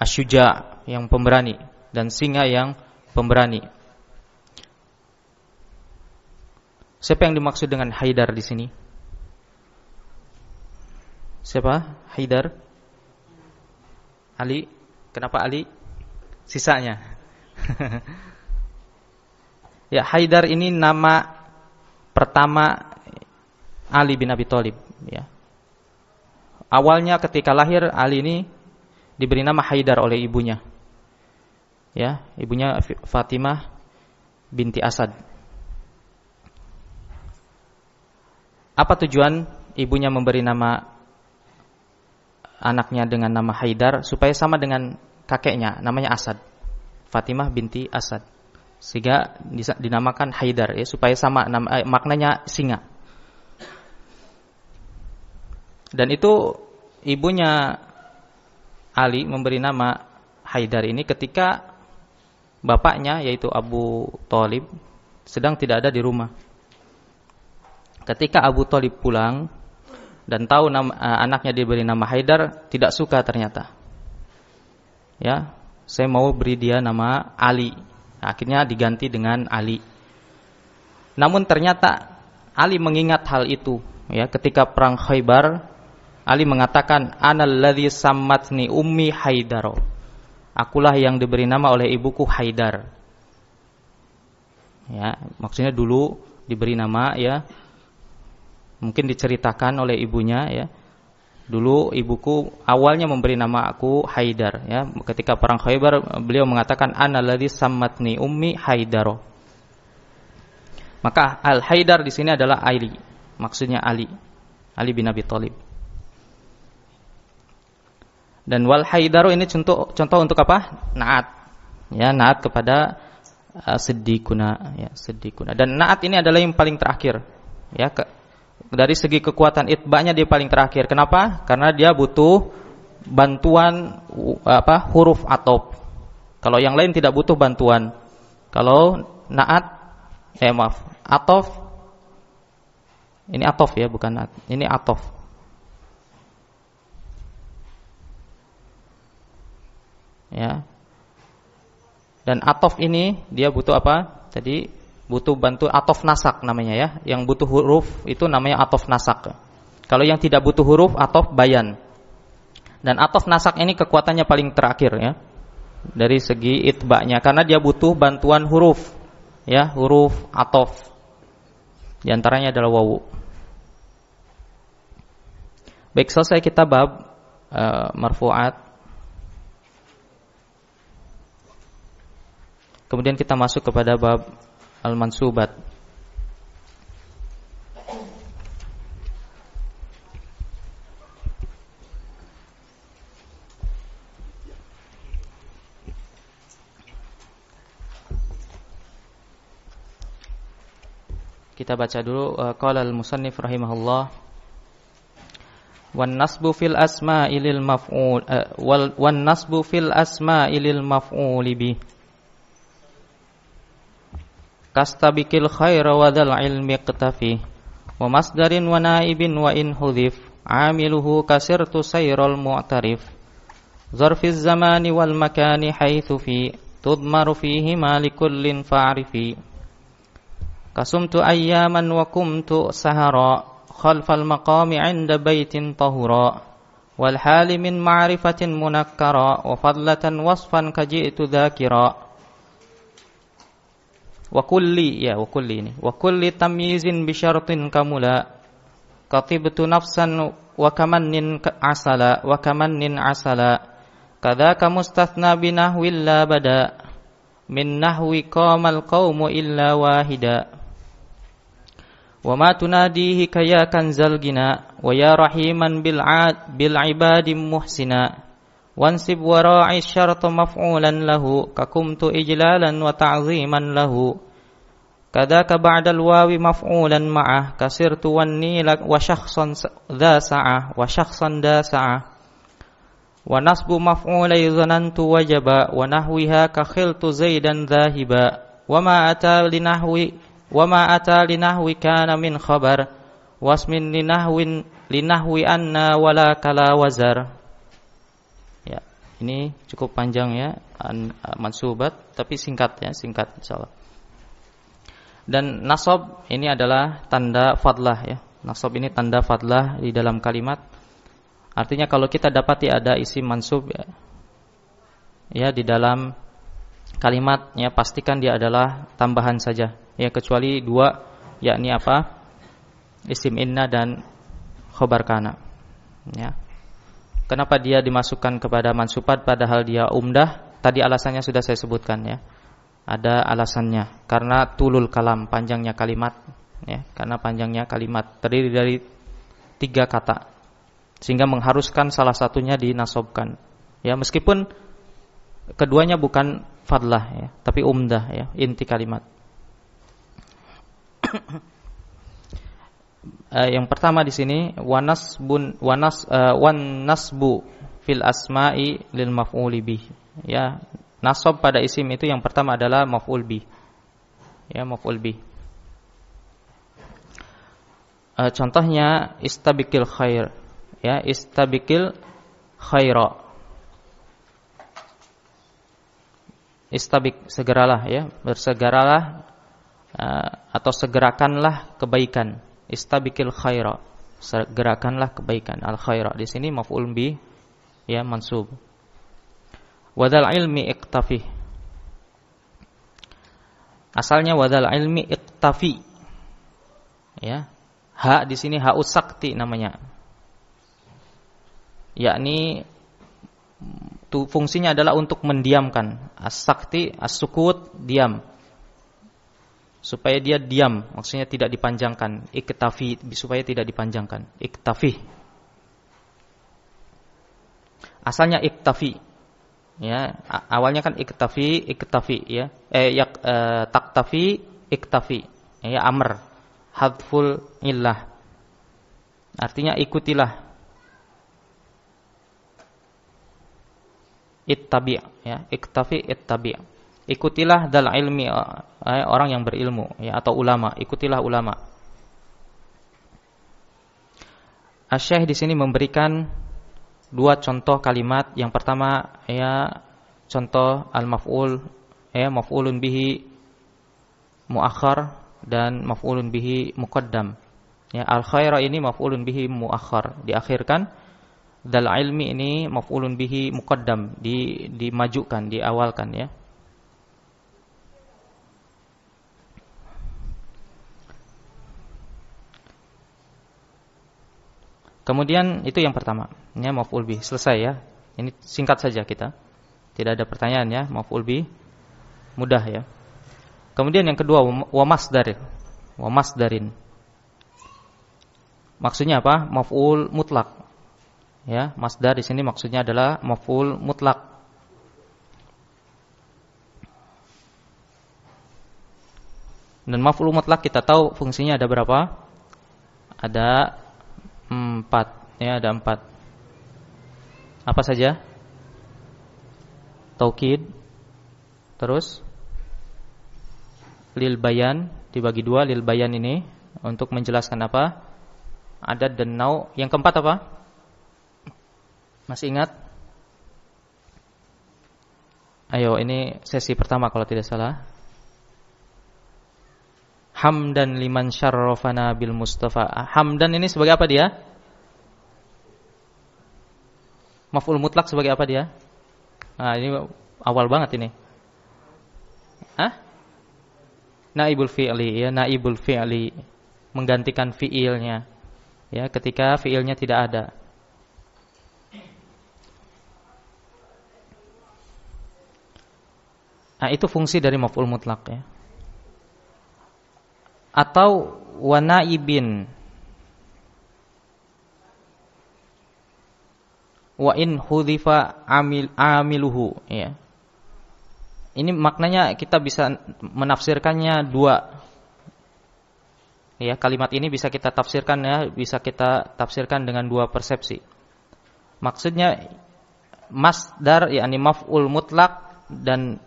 asyuja yang pemberani dan singa yang pemberani. Siapa yang dimaksud dengan haidar di sini? Siapa? Haidar? Ali? Kenapa Ali? Sisanya? ya Haidar ini nama pertama Ali bin Abi Thalib ya. Awalnya ketika lahir Ali ini diberi nama Haidar oleh ibunya. Ya, ibunya Fatimah binti Asad. Apa tujuan ibunya memberi nama anaknya dengan nama Haidar supaya sama dengan kakeknya namanya Asad. Fatimah binti Asad. Sehingga dinamakan Haidar ya, supaya sama nama, eh, maknanya singa. Dan itu ibunya Ali memberi nama Haidar ini ketika bapaknya yaitu Abu Talib sedang tidak ada di rumah. Ketika Abu Talib pulang dan tahu nama, eh, anaknya diberi nama Haidar, tidak suka ternyata. Ya, saya mau beri dia nama Ali. Akhirnya diganti dengan Ali. Namun ternyata Ali mengingat hal itu ya ketika perang Khaybar Ali mengatakan analladzi sammatni ummi Haidar. Akulah yang diberi nama oleh ibuku Haidar. Ya, maksudnya dulu diberi nama ya mungkin diceritakan oleh ibunya ya Dulu ibuku awalnya memberi nama aku Haidar ya. Ketika perang Khaybar beliau mengatakan analadzi sammatni ummi Haidaro. Maka Al Haidar di sini adalah Ali. Maksudnya Ali. Ali bin Abi Thalib. Dan wal Haidaro ini contoh contoh untuk apa? Naat. Ya, naat kepada uh, eh, sedikuna ya, sedikuna. Dan naat ini adalah yang paling terakhir. Ya, ke, dari segi kekuatan itba'nya dia paling terakhir. Kenapa? Karena dia butuh bantuan apa huruf atop. Kalau yang lain tidak butuh bantuan. Kalau naat eh maaf, atof ini atof ya bukan naat. Ini atof. Ya. Dan atof ini dia butuh apa? Tadi butuh bantu atof nasak namanya ya. Yang butuh huruf itu namanya atof nasak. Kalau yang tidak butuh huruf atof bayan. Dan atof nasak ini kekuatannya paling terakhir ya. Dari segi itbaknya karena dia butuh bantuan huruf ya, huruf atof. diantaranya adalah wawu. Baik, selesai kita bab uh, marfuat. Kemudian kita masuk kepada bab al-mansubat Kita baca dulu uh, qala al-musannif rahimahullah wan nasbu fil للمفعول lil maf'ul uh, wal wan nasbu fil kastabikil khaira wa dhal ilmi qtafi wa masdarin wa naibin wa in hudhif amiluhu kasirtu sayral mu'tarif zarfi zamani wal makani haythu fi tudmaru fihima likullin fa'rifi kasumtu ayyaman wa kumtu sahara khalfal maqami 'inda baitin tahura wal hali min ma'rifatin munakkara wa fadlatan wasfan kaji'tu dhakira wa kulli ya wa kulli ini wa kulli tamyizin bi syaratin kamula qatibtu nafsan wa kamannin asala wa kamannin asala Kada mustathna bi nahwil la bada min nahwi qamal qaumu illa wahida wa ma tunadihi kaya kanzal gina wa ya rahiman bil ad bil ibadi muhsina وانسب وراعي الشرط مفعولا له ككمت إجلالا وتعظيما له كذاك بعد الواو مفعولا معه كسرت والنيل وشخصا ذا سعة وشخصا ذا سعة ونصب مفعولي ظننت وجبا ونهوها كخلت زيدا ذاهبا وما أتى لنهو وما أتى لنهو كان من خبر واسم لنهو لنهو أنا ولا كلا وزر Ini cukup panjang ya mansubat tapi singkat ya, singkat insyaallah. Dan nasab ini adalah tanda fadlah ya. Nasab ini tanda fadlah di dalam kalimat. Artinya kalau kita dapati ada isi mansub ya, ya di dalam kalimatnya, pastikan dia adalah tambahan saja ya kecuali dua yakni apa isim inna dan khobar kana ya Kenapa dia dimasukkan kepada mansupat padahal dia umdah? Tadi alasannya sudah saya sebutkan ya. Ada alasannya karena tulul kalam panjangnya kalimat ya, karena panjangnya kalimat terdiri dari tiga kata sehingga mengharuskan salah satunya dinasobkan. Ya, meskipun keduanya bukan fadlah ya, tapi umdah ya, inti kalimat. uh, yang pertama di sini bun wanas uh, eh, wan nasbu fil asma'i lil maf'uli bih. Ya, nasab pada isim itu yang pertama adalah maf'ul bih. Ya, maf'ul bih. Uh, contohnya istabikil khair. Ya, istabikil khaira. Istabik segeralah ya, bersegeralah uh, atau segerakanlah kebaikan istabikil khaira gerakanlah kebaikan al khaira di sini maf'ul bi ya mansub wadal ilmi iktafi asalnya wadal ilmi iktafi ya ha di sini ha usakti namanya yakni tu, fungsinya adalah untuk mendiamkan as-sakti as-sukut diam supaya dia diam, maksudnya tidak dipanjangkan, iktafi supaya tidak dipanjangkan, iktafi. Asalnya iktafi. Ya, awalnya kan iktafi, iktafi ya. Eh yak e, eh, taktafi, iktafi. Ya amr, hadful illah. Artinya ikutilah. Ittabi ya, iktafi ittabi. Ikutilah dal ilmi eh, eh, orang yang berilmu ya atau ulama, ikutilah ulama. Asyih di sini memberikan dua contoh kalimat. Yang pertama ya contoh al-maf'ul ya maf'ulun bihi muakhar dan maf'ulun bihi muqaddam. Ya al khaira ini maf'ulun bihi muakhar, diakhirkan. Dal ilmi ini maf'ulun bihi muqaddam, di dimajukan, diawalkan ya. Kemudian itu yang pertama, ya maf'ul bih. Selesai ya. Ini singkat saja kita. Tidak ada pertanyaan ya, maf'ul bih. Mudah ya. Kemudian yang kedua wa masdar. Wa masdarin. Maksudnya apa? Maf'ul mutlak. Ya, masdar di sini maksudnya adalah maf'ul mutlak. Dan maf'ul mutlak kita tahu fungsinya ada berapa? Ada Empat, ya ada empat. Apa saja? Taukid, terus lil bayan dibagi dua lil bayan ini untuk menjelaskan apa? Ada dan nau. Yang keempat apa? Masih ingat? Ayo, ini sesi pertama kalau tidak salah hamdan liman syarrafana bil mustafa. Hamdan ini sebagai apa dia? Maf'ul mutlak sebagai apa dia? Nah, ini awal banget ini. Hah? Naibul fi'li ya, naibul fi'li menggantikan fi'ilnya. Ya, ketika fi'ilnya tidak ada. Nah, itu fungsi dari maf'ul mutlak ya atau wanaibin wa in hudhifa amil amiluhu ya. Ini maknanya kita bisa menafsirkannya dua. Ya, kalimat ini bisa kita tafsirkan ya, bisa kita tafsirkan dengan dua persepsi. Maksudnya masdar yakni maf'ul mutlak dan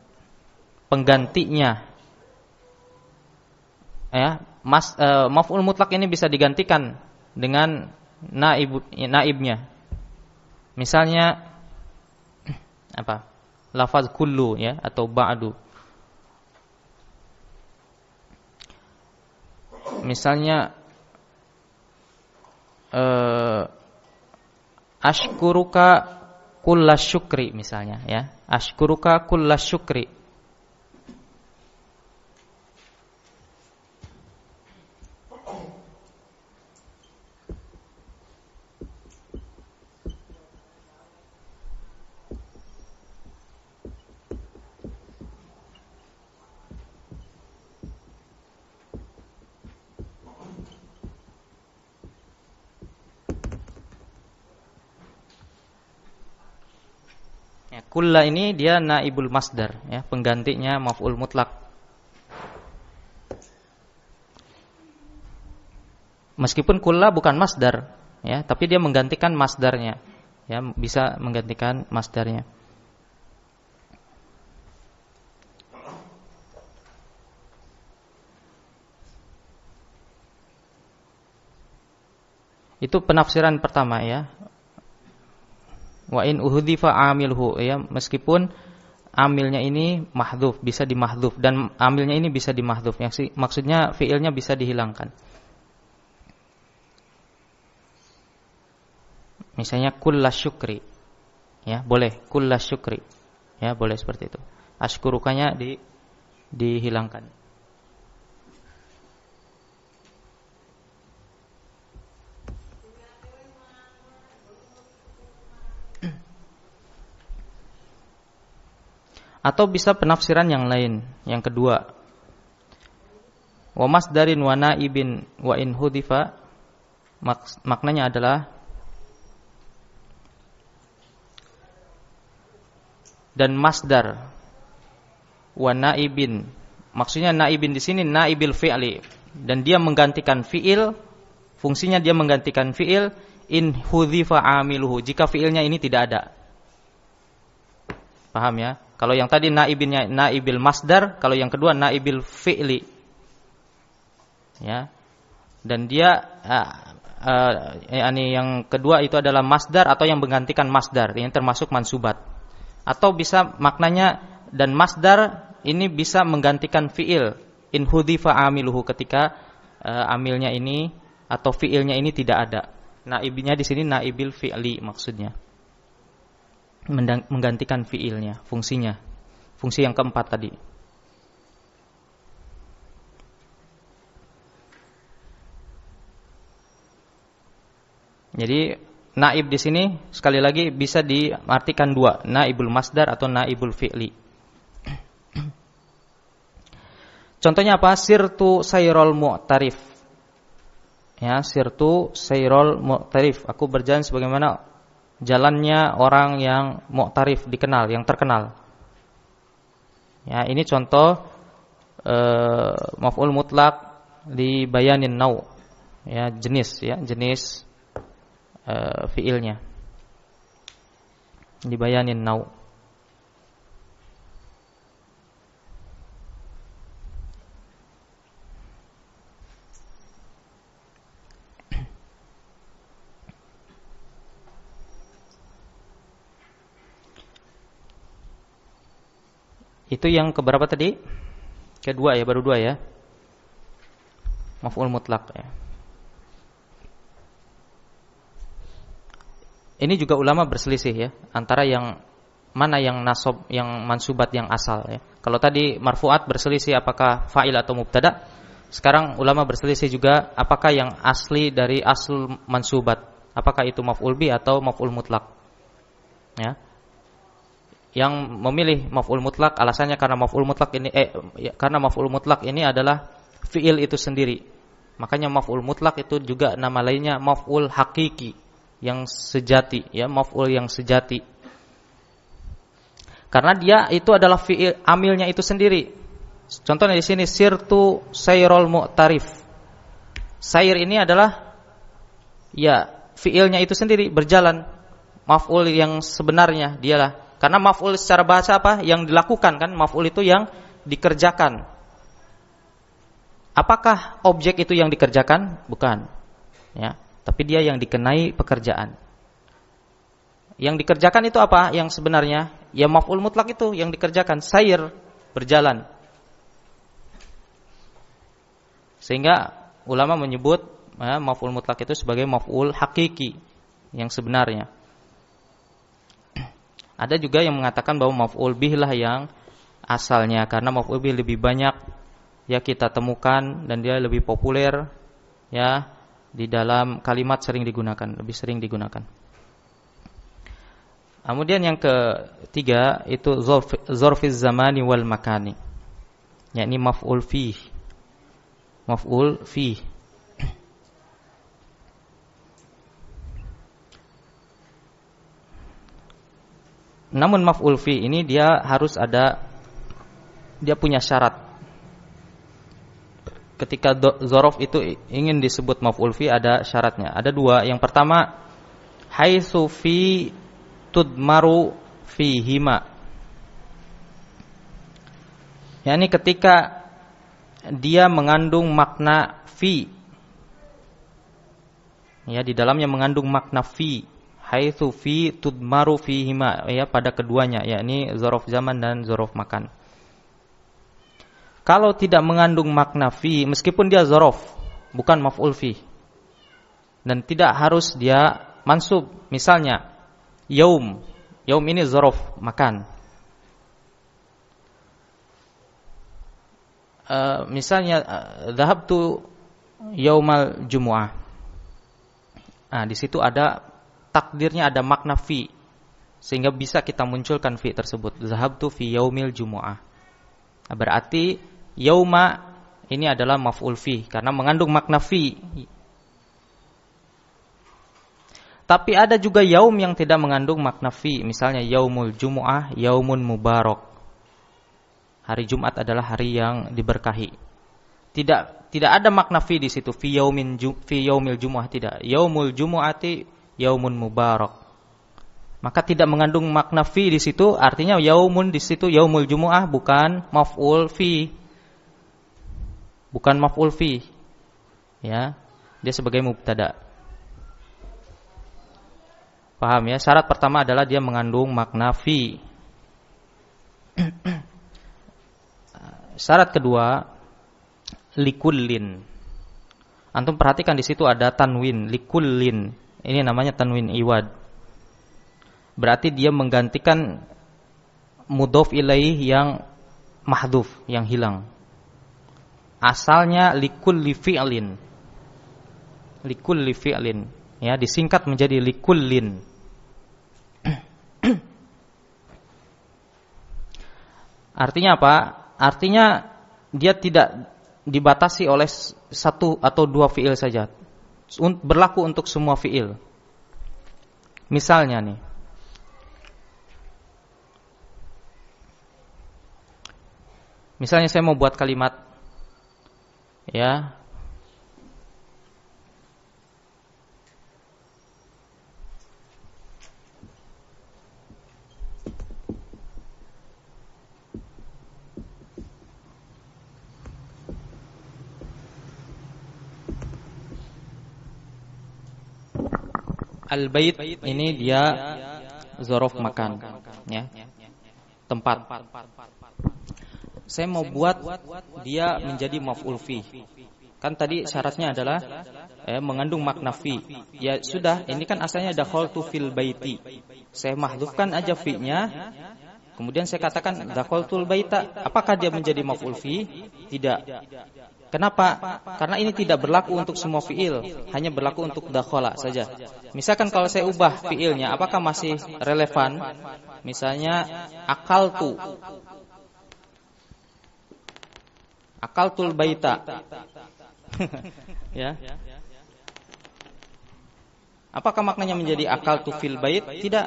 penggantinya ya mas e, maf'ul mutlak ini bisa digantikan dengan naib naibnya misalnya apa lafaz kullu ya atau ba'du misalnya e, ashkuruka kullasyukri misalnya ya ashkuruka kullasyukri syukri kulla ini dia naibul masdar ya, penggantinya maf'ul mutlak. Meskipun kulla bukan masdar ya, tapi dia menggantikan masdarnya. Ya, bisa menggantikan masdarnya. Itu penafsiran pertama ya wa in uhudifa amilhu ya meskipun amilnya ini mahdhuf bisa dimahdhuf dan amilnya ini bisa dimahdhuf yang maksudnya fiilnya bisa dihilangkan misalnya kullasyukri ya boleh kullasyukri ya boleh seperti itu askurukanya di dihilangkan atau bisa penafsiran yang lain. Yang kedua, wa masdarin wa naibin wa in hudifa maknanya adalah dan masdar wa naibin maksudnya naibin di sini naibil fi'li dan dia menggantikan fi'il fungsinya dia menggantikan fi'il in hudifa amiluhu jika fi'ilnya ini tidak ada paham ya kalau yang tadi naibinnya naibil masdar, kalau yang kedua naibil fi'li. Ya. Dan dia uh, uh, yang kedua itu adalah masdar atau yang menggantikan masdar, yang termasuk mansubat. Atau bisa maknanya dan masdar ini bisa menggantikan fi'il in hudhifa amiluhu ketika uh, amilnya ini atau fi'ilnya ini tidak ada. Naibnya di sini naibil fi'li maksudnya menggantikan fiilnya, fungsinya. Fungsi yang keempat tadi. Jadi naib di sini sekali lagi bisa diartikan dua, naibul masdar atau naibul fi'li. Contohnya apa? Sirtu sayrol mu'tarif. Ya, sirtu sayrol mu'tarif. Aku berjalan sebagaimana jalannya orang yang muktarif dikenal, yang terkenal. Ya, ini contoh eh, maf'ul mutlak di bayanin nau ya jenis ya jenis eh, fiilnya Di bayanin nau Itu yang keberapa tadi? Kedua ya, baru dua ya. Maf'ul mutlak ya. Ini juga ulama berselisih ya antara yang mana yang nasob yang mansubat yang asal ya. Kalau tadi marfuat berselisih apakah fa'il atau mubtada. Sekarang ulama berselisih juga apakah yang asli dari asl mansubat, apakah itu maf'ul bi atau maf'ul mutlak. Ya yang memilih maf'ul mutlak alasannya karena maf'ul mutlak ini eh ya, karena maf'ul mutlak ini adalah fi'il itu sendiri. Makanya maf'ul mutlak itu juga nama lainnya maf'ul hakiki yang sejati ya, maf'ul yang sejati. Karena dia itu adalah fi'il amilnya itu sendiri. Contohnya di sini sirtu sayrul mu'tarif. Sair ini adalah ya fi'ilnya itu sendiri berjalan. Maf'ul yang sebenarnya dialah karena maf'ul secara bahasa apa? Yang dilakukan kan? Maf'ul itu yang dikerjakan. Apakah objek itu yang dikerjakan? Bukan. Ya, tapi dia yang dikenai pekerjaan. Yang dikerjakan itu apa? Yang sebenarnya ya maf'ul mutlak itu yang dikerjakan, sair berjalan. Sehingga ulama menyebut ya, maf'ul mutlak itu sebagai maf'ul hakiki yang sebenarnya. Ada juga yang mengatakan bahwa maf'ul bih lah yang asalnya karena maf'ul bih lebih banyak ya kita temukan dan dia lebih populer ya di dalam kalimat sering digunakan, lebih sering digunakan. Kemudian yang ketiga itu zorf, zorfiz zamani wal makani. yakni maf'ul fih. Maf'ul fih Namun maf'ul fi ini dia harus ada dia punya syarat. Ketika zorof itu ingin disebut maf'ul fi ada syaratnya. Ada dua. Yang pertama hai fi tudmaru Ya ini ketika dia mengandung makna fi. Ya di dalamnya mengandung makna fi haitsu fi tudmaru ma ya pada keduanya yakni zorof zaman dan zorof makan. Kalau tidak mengandung makna fi meskipun dia zorof bukan maf'ul fi dan tidak harus dia mansub misalnya yaum yaum ini zorof makan Uh, misalnya zahabtu eh, tu yaumal jumuah. Nah, di situ ada takdirnya ada makna fi sehingga bisa kita munculkan fi tersebut. Zahabtu fi yaumil jumu'ah. Berarti yauma ini adalah maf'ul fi karena mengandung makna fi. Tapi ada juga yaum yang tidak mengandung makna fi, misalnya yaumul jumu'ah, yaumun mu'barok. Hari Jumat adalah hari yang diberkahi. Tidak tidak ada makna fi di situ, fi yaumin fi yaumil jumu'ah tidak. Yaumul jumu'ati yaumun mubarak. Maka tidak mengandung makna fi di situ, artinya yaumun di situ yaumul jumuah bukan maf'ul fi. Bukan maf'ul fi. Ya. Dia sebagai mubtada. Paham ya? Syarat pertama adalah dia mengandung makna fi. Syarat kedua likullin. Antum perhatikan di situ ada tanwin likullin ini namanya tanwin iwad. Berarti dia menggantikan mudhof ilaih yang Mahduf yang hilang. Asalnya Likul li fi'lin. li fi'lin. Ya, disingkat menjadi Likul Lin. Artinya apa? Artinya dia tidak dibatasi oleh satu atau dua fiil saja, berlaku untuk semua fiil. Misalnya nih. Misalnya saya mau buat kalimat ya al bait ini dia zorof makan, ya tempat. Saya mau buat dia menjadi maf'ul fi. Kan tadi syaratnya adalah eh, mengandung makna fi. Ya sudah, ini kan asalnya dakhaltu fil baiti. Saya mahdufkan aja fi-nya Kemudian saya katakan dakoltul baita, apakah dia menjadi maf'ul Tidak. Kenapa? Karena ini tidak berlaku untuk semua fiil, hanya berlaku untuk dakhala saja. Misalkan kalau saya ubah fiilnya, apakah masih relevan? Misalnya akal Akaltul baita. ya. Apakah maknanya menjadi akal tu fil bait? Tidak.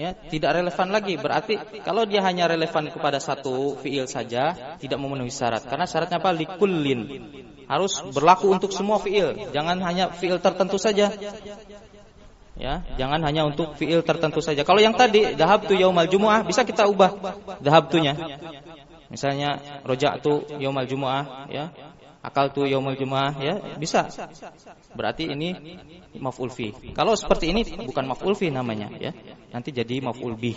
Ya, tidak relevan lagi. Berarti kalau dia hanya relevan kepada satu fiil saja, tidak memenuhi syarat. Karena syaratnya apa? Likullin. Harus berlaku untuk semua fiil. Jangan hanya fiil tertentu saja. Ya, jangan hanya untuk fiil tertentu saja. Kalau yang tadi dahab tu yaumal jumuah bisa kita ubah dahab tunya. Misalnya rojak tu yaumal jumuah ya akal tu yaumul jumaah ya bisa. Berarti ini maf'ul fi. Kalau seperti ini bukan maf'ul fi namanya ya. Nanti jadi maf'ul bih.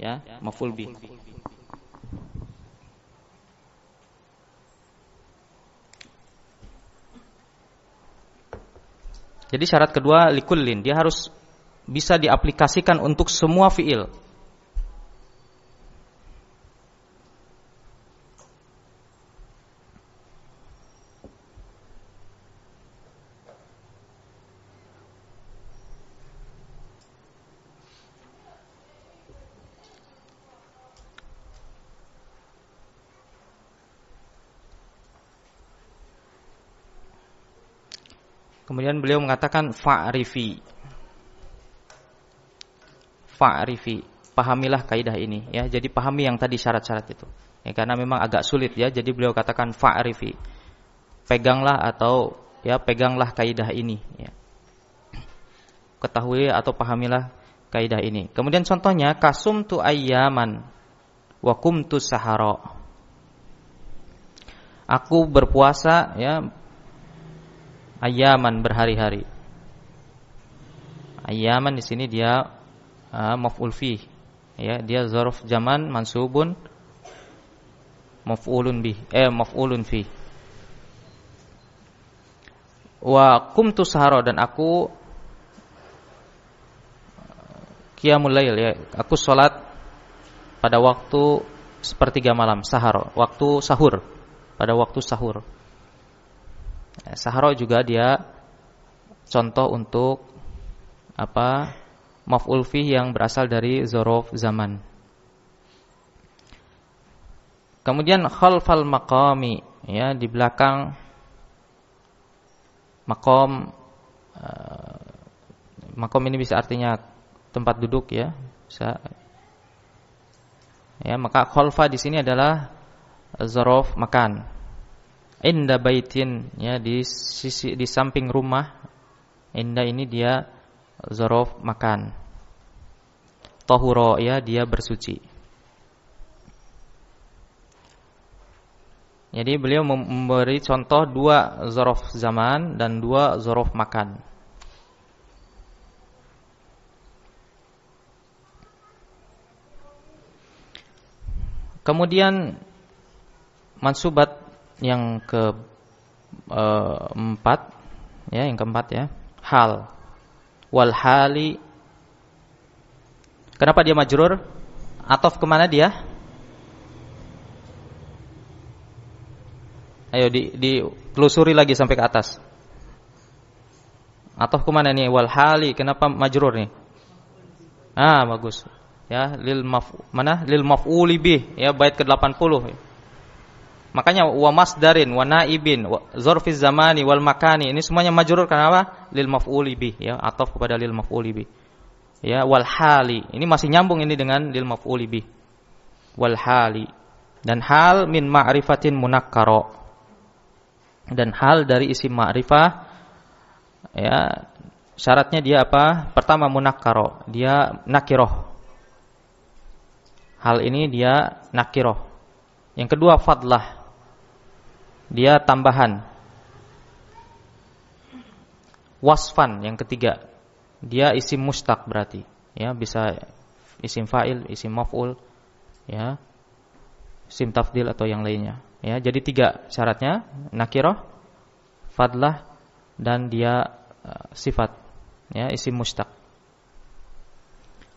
Ya, maf'ul bih. Jadi syarat kedua likullin dia harus bisa diaplikasikan untuk semua fiil. Kemudian beliau mengatakan fa'rifi. Fa'rifi, pahamilah kaidah ini ya. Jadi pahami yang tadi syarat-syarat itu. Ya, karena memang agak sulit ya. Jadi beliau katakan fa'rifi. Peganglah atau ya peganglah kaidah ini ya. Ketahui atau pahamilah kaidah ini. Kemudian contohnya kasum tu ayyaman wa kumtu sahara. Aku berpuasa ya ayaman berhari-hari. Ayaman di sini dia uh, maf'ul fi. Ya, dia zarf zaman mansubun maf'ulun bi eh maf'ulun fi. Wa qumtu sahara dan aku qiyamul lail ya, aku salat pada waktu sepertiga malam sahar, waktu sahur. Pada waktu sahur. Eh, Sahara juga dia contoh untuk apa maf'ul fi yang berasal dari zorof zaman. Kemudian khalfal maqami ya di belakang makom uh, eh, makom ini bisa artinya tempat duduk ya bisa ya maka khalfa di sini adalah zorof makan inda baitin ya di sisi di samping rumah inda ini dia zorof makan tahuro ya dia bersuci jadi beliau memberi contoh dua zorof zaman dan dua zorof makan Kemudian mansubat yang ke e, empat ya yang keempat ya hal wal hali kenapa dia majrur atof kemana dia ayo di di ditelusuri lagi sampai ke atas atof kemana nih wal hali kenapa majrur nih ah bagus ya lil maf mana lil maf'uli bih ya bait ke-80 Makanya wa masdarin wa naibin wa zarfiz zamani wal makani ini semuanya majrur karena apa? lil maf'uli bih ya ataf kepada lil maf'uli bih. Ya wal hali. Ini masih nyambung ini dengan lil maf'uli bih. Wal hali. Dan hal min ma'rifatin munakkaro. Dan hal dari isim ma'rifah ya syaratnya dia apa? Pertama munakkaro, dia nakiroh. Hal ini dia nakiroh. Yang kedua fadlah dia tambahan. Wasfan yang ketiga, dia isim mustaq berarti, ya bisa isim fa'il, isim maf'ul, ya. Isim tafdil atau yang lainnya, ya. Jadi tiga syaratnya, nakirah, fadlah dan dia uh, sifat, ya, isim mustaq.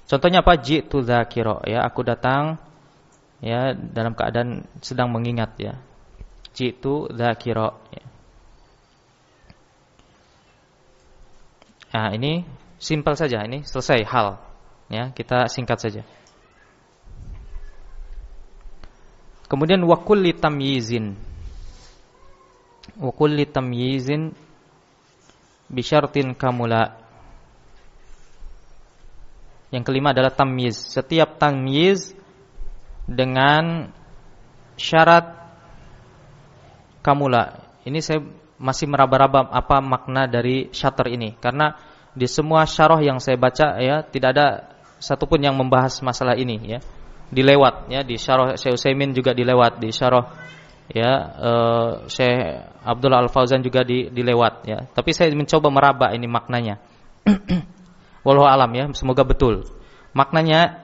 Contohnya apa? Jitu dzakira, ya, aku datang ya dalam keadaan sedang mengingat ya jitu zakiro. ya. Nah, ini simpel saja, ini selesai hal. Ya, kita singkat saja. Kemudian wa kulli tamyizin. Wa kulli tamyizin bi syartin kamula. Yang kelima adalah tamyiz. Setiap tamyiz dengan syarat Kamula. Ini saya masih meraba-raba apa makna dari shutter ini karena di semua syarah yang saya baca ya tidak ada satupun yang membahas masalah ini ya. Dilewat ya di syarah Syekh Utsaimin juga dilewat di syarah ya uh, Syekh Abdullah Al Fauzan juga di, dilewat ya. Tapi saya mencoba meraba ini maknanya. Wallahu alam ya, semoga betul. Maknanya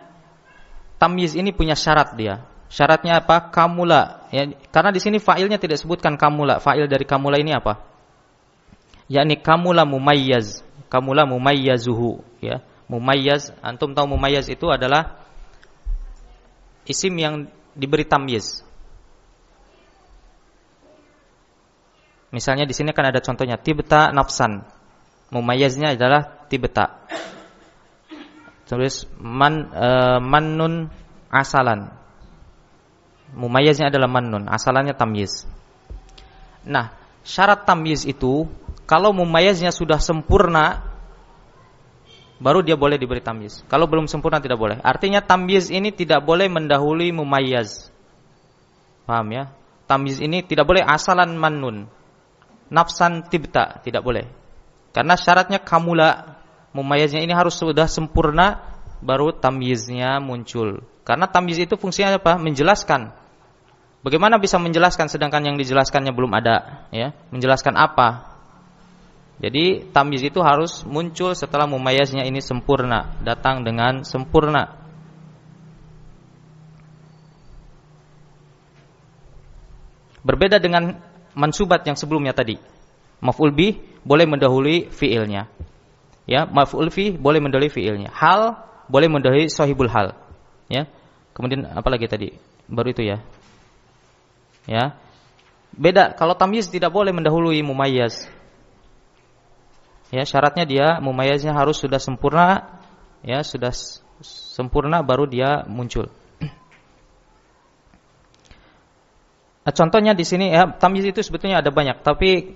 tamyiz ini punya syarat dia. Syaratnya apa? Kamula. Ya, karena di sini fa'ilnya tidak sebutkan kamula. Fa'il dari kamula ini apa? Yakni kamula mumayyaz. Kamula mumayyazuhu. Ya. Mumayyaz. Antum tahu mumayyaz itu adalah isim yang diberi tamyiz. Misalnya di sini kan ada contohnya tibta nafsan. Mumayyaznya adalah tibta. Tulis man uh, eh, manun asalan. Mumayaznya adalah manun, asalannya tamyiz. Nah, syarat tamyiz itu kalau mumayaznya sudah sempurna baru dia boleh diberi tamyiz. Kalau belum sempurna tidak boleh. Artinya tamyiz ini tidak boleh mendahului mumayaz. Paham ya? Tamyiz ini tidak boleh asalan manun, Nafsan tibta tidak boleh. Karena syaratnya kamula mumayaznya ini harus sudah sempurna baru tamyiznya muncul. Karena tamyiz itu fungsinya apa? Menjelaskan Bagaimana bisa menjelaskan sedangkan yang dijelaskannya belum ada, ya? Menjelaskan apa? Jadi tamyiz itu harus muncul setelah mumayaznya ini sempurna, datang dengan sempurna. Berbeda dengan mansubat yang sebelumnya tadi. Maf'ul bih boleh mendahului fiilnya. Ya, maf'ul fi boleh mendahului fiilnya. Hal boleh mendahului sahibul hal. Ya. Kemudian apalagi tadi? Baru itu ya. Ya. Beda kalau tamyiz tidak boleh mendahului mumayyaz. Ya, syaratnya dia mumayyaznya harus sudah sempurna ya, sudah sempurna baru dia muncul. Nah, contohnya di sini ya tamyiz itu sebetulnya ada banyak, tapi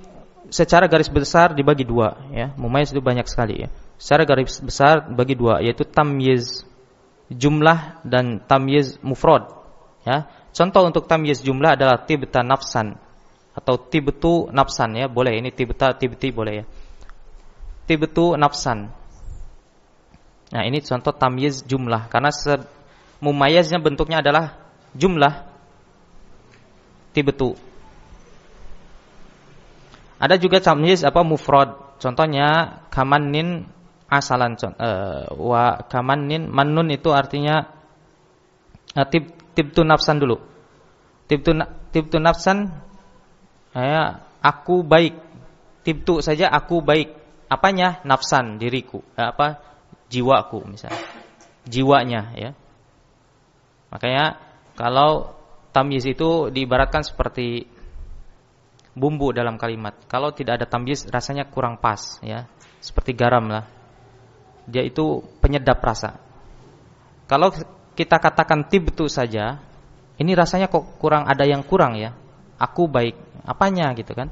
secara garis besar dibagi dua ya. Mumayyiz itu banyak sekali ya. Secara garis besar bagi dua yaitu tamyiz jumlah dan tamyiz mufrad ya. Contoh untuk tamyiz jumlah adalah tibta nafsan atau tibtu nafsan ya, boleh ini tibta tibti boleh ya. Tibtu nafsan. Nah, ini contoh tamyiz jumlah karena mumayaznya bentuknya adalah jumlah tibtu. Ada juga tamyiz apa mufrad. Contohnya kamanin asalan uh, wa kamanin manun itu artinya uh, tib tibtu nafsan dulu. Tibtu, tibtu nafsan ya, aku baik. Tibtu saja aku baik. Apanya? Nafsan diriku. Ya, apa? Jiwaku misalnya. Jiwanya ya. Makanya kalau tamyiz itu diibaratkan seperti bumbu dalam kalimat. Kalau tidak ada tamyiz rasanya kurang pas ya. Seperti garam lah. Dia itu penyedap rasa. Kalau kita katakan tibtu saja ini rasanya kok kurang ada yang kurang ya aku baik apanya gitu kan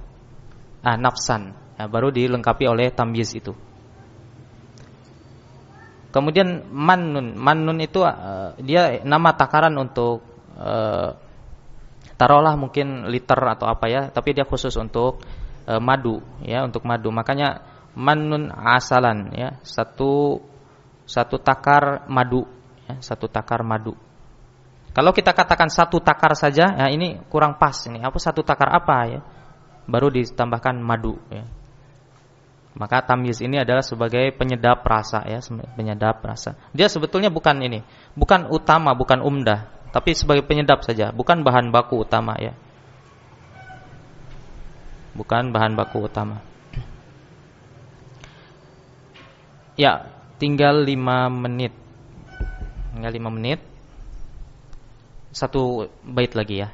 ah nafsan ya, baru dilengkapi oleh tamyiz itu kemudian manun manun itu uh, dia nama takaran untuk uh, eh, taruhlah mungkin liter atau apa ya tapi dia khusus untuk uh, madu ya untuk madu makanya manun asalan ya satu satu takar madu ya, satu takar madu kalau kita katakan satu takar saja, ya ini kurang pas ini. Apa satu takar apa ya? Baru ditambahkan madu ya. Maka tamis ini adalah sebagai penyedap rasa ya, penyedap rasa. Dia sebetulnya bukan ini, bukan utama, bukan umdah, tapi sebagai penyedap saja, bukan bahan baku utama ya. Bukan bahan baku utama. Ya, tinggal 5 menit. Tinggal 5 menit satu bait lagi ya.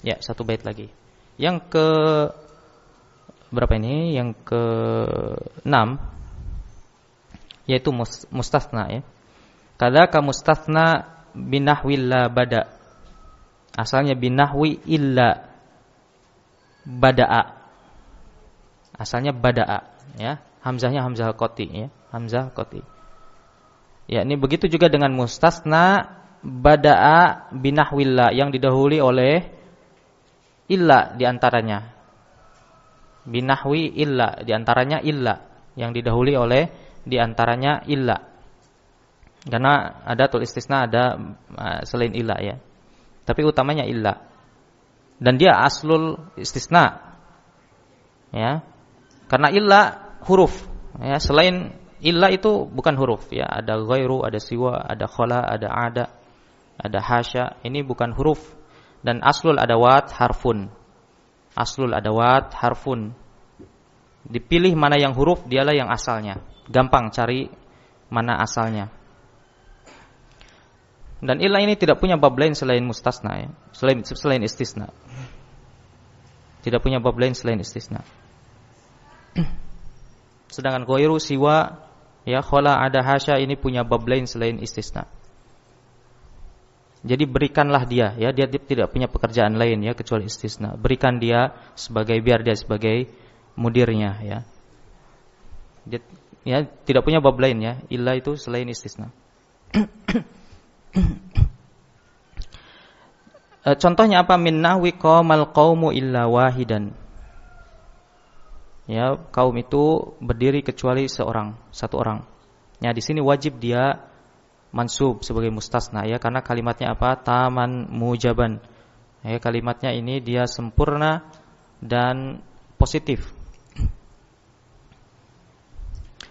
Ya, satu bait lagi. Yang ke berapa ini? Yang ke 6 yaitu mustasna ya. ka mustasna binahwi la bada. Asalnya binahwi illa badaa. Asalnya badaa ya. Hamzahnya hamzah koti ya. Hamzah koti. Ya ini begitu juga dengan mustasna bada'a binahwilla yang didahului oleh illa diantaranya binahwi illa diantaranya illa yang didahului oleh diantaranya illa karena ada tul istisna ada eh, selain illa ya tapi utamanya illa dan dia aslul istisna ya karena illa huruf ya selain Illa itu bukan huruf ya, ada ghairu, ada siwa, ada khola ada ada, ada hasya. Ini bukan huruf. Dan aslul adawat harfun. Aslul adawat harfun. Dipilih mana yang huruf, dialah yang asalnya. Gampang cari mana asalnya. Dan illa ini tidak punya bab lain selain mustasna ya. Selain selain istisna. Tidak punya bab lain selain istisna. Sedangkan ghairu siwa Ya, khola ada hasya ini punya bab lain selain istisna. Jadi berikanlah dia, ya dia tidak punya pekerjaan lain ya kecuali istisna. Berikan dia sebagai biar dia sebagai mudirnya ya. Dia ya tidak punya bab lain ya, illa itu selain istisna. Eh, contohnya apa min nahwi qamal qaumu illa wahidan ya kaum itu berdiri kecuali seorang satu orang. Ya di sini wajib dia mansub sebagai mustasna ya karena kalimatnya apa taman mujaban. Ya kalimatnya ini dia sempurna dan positif.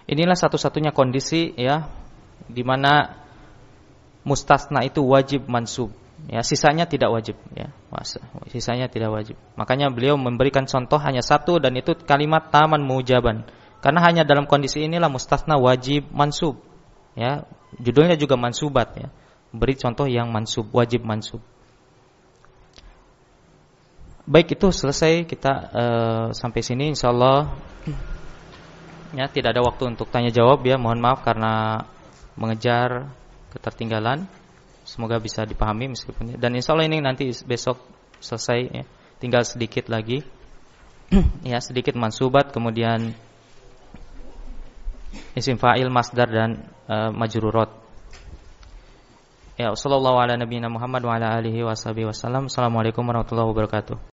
Inilah satu-satunya kondisi ya di mana mustasna itu wajib mansub ya sisanya tidak wajib ya puasa sisanya tidak wajib makanya beliau memberikan contoh hanya satu dan itu kalimat taman mujaban karena hanya dalam kondisi inilah mustasna wajib mansub ya judulnya juga mansubat ya beri contoh yang mansub wajib mansub baik itu selesai kita uh, sampai sini insyaallah ya tidak ada waktu untuk tanya jawab ya mohon maaf karena mengejar ketertinggalan semoga bisa dipahami meskipun dan insya Allah ini nanti besok selesai ya. tinggal sedikit lagi ya sedikit mansubat kemudian isim fa'il masdar dan uh, eh, majrurot ya sallallahu ala nabiyina Muhammad wa ala assalamualaikum warahmatullahi wabarakatuh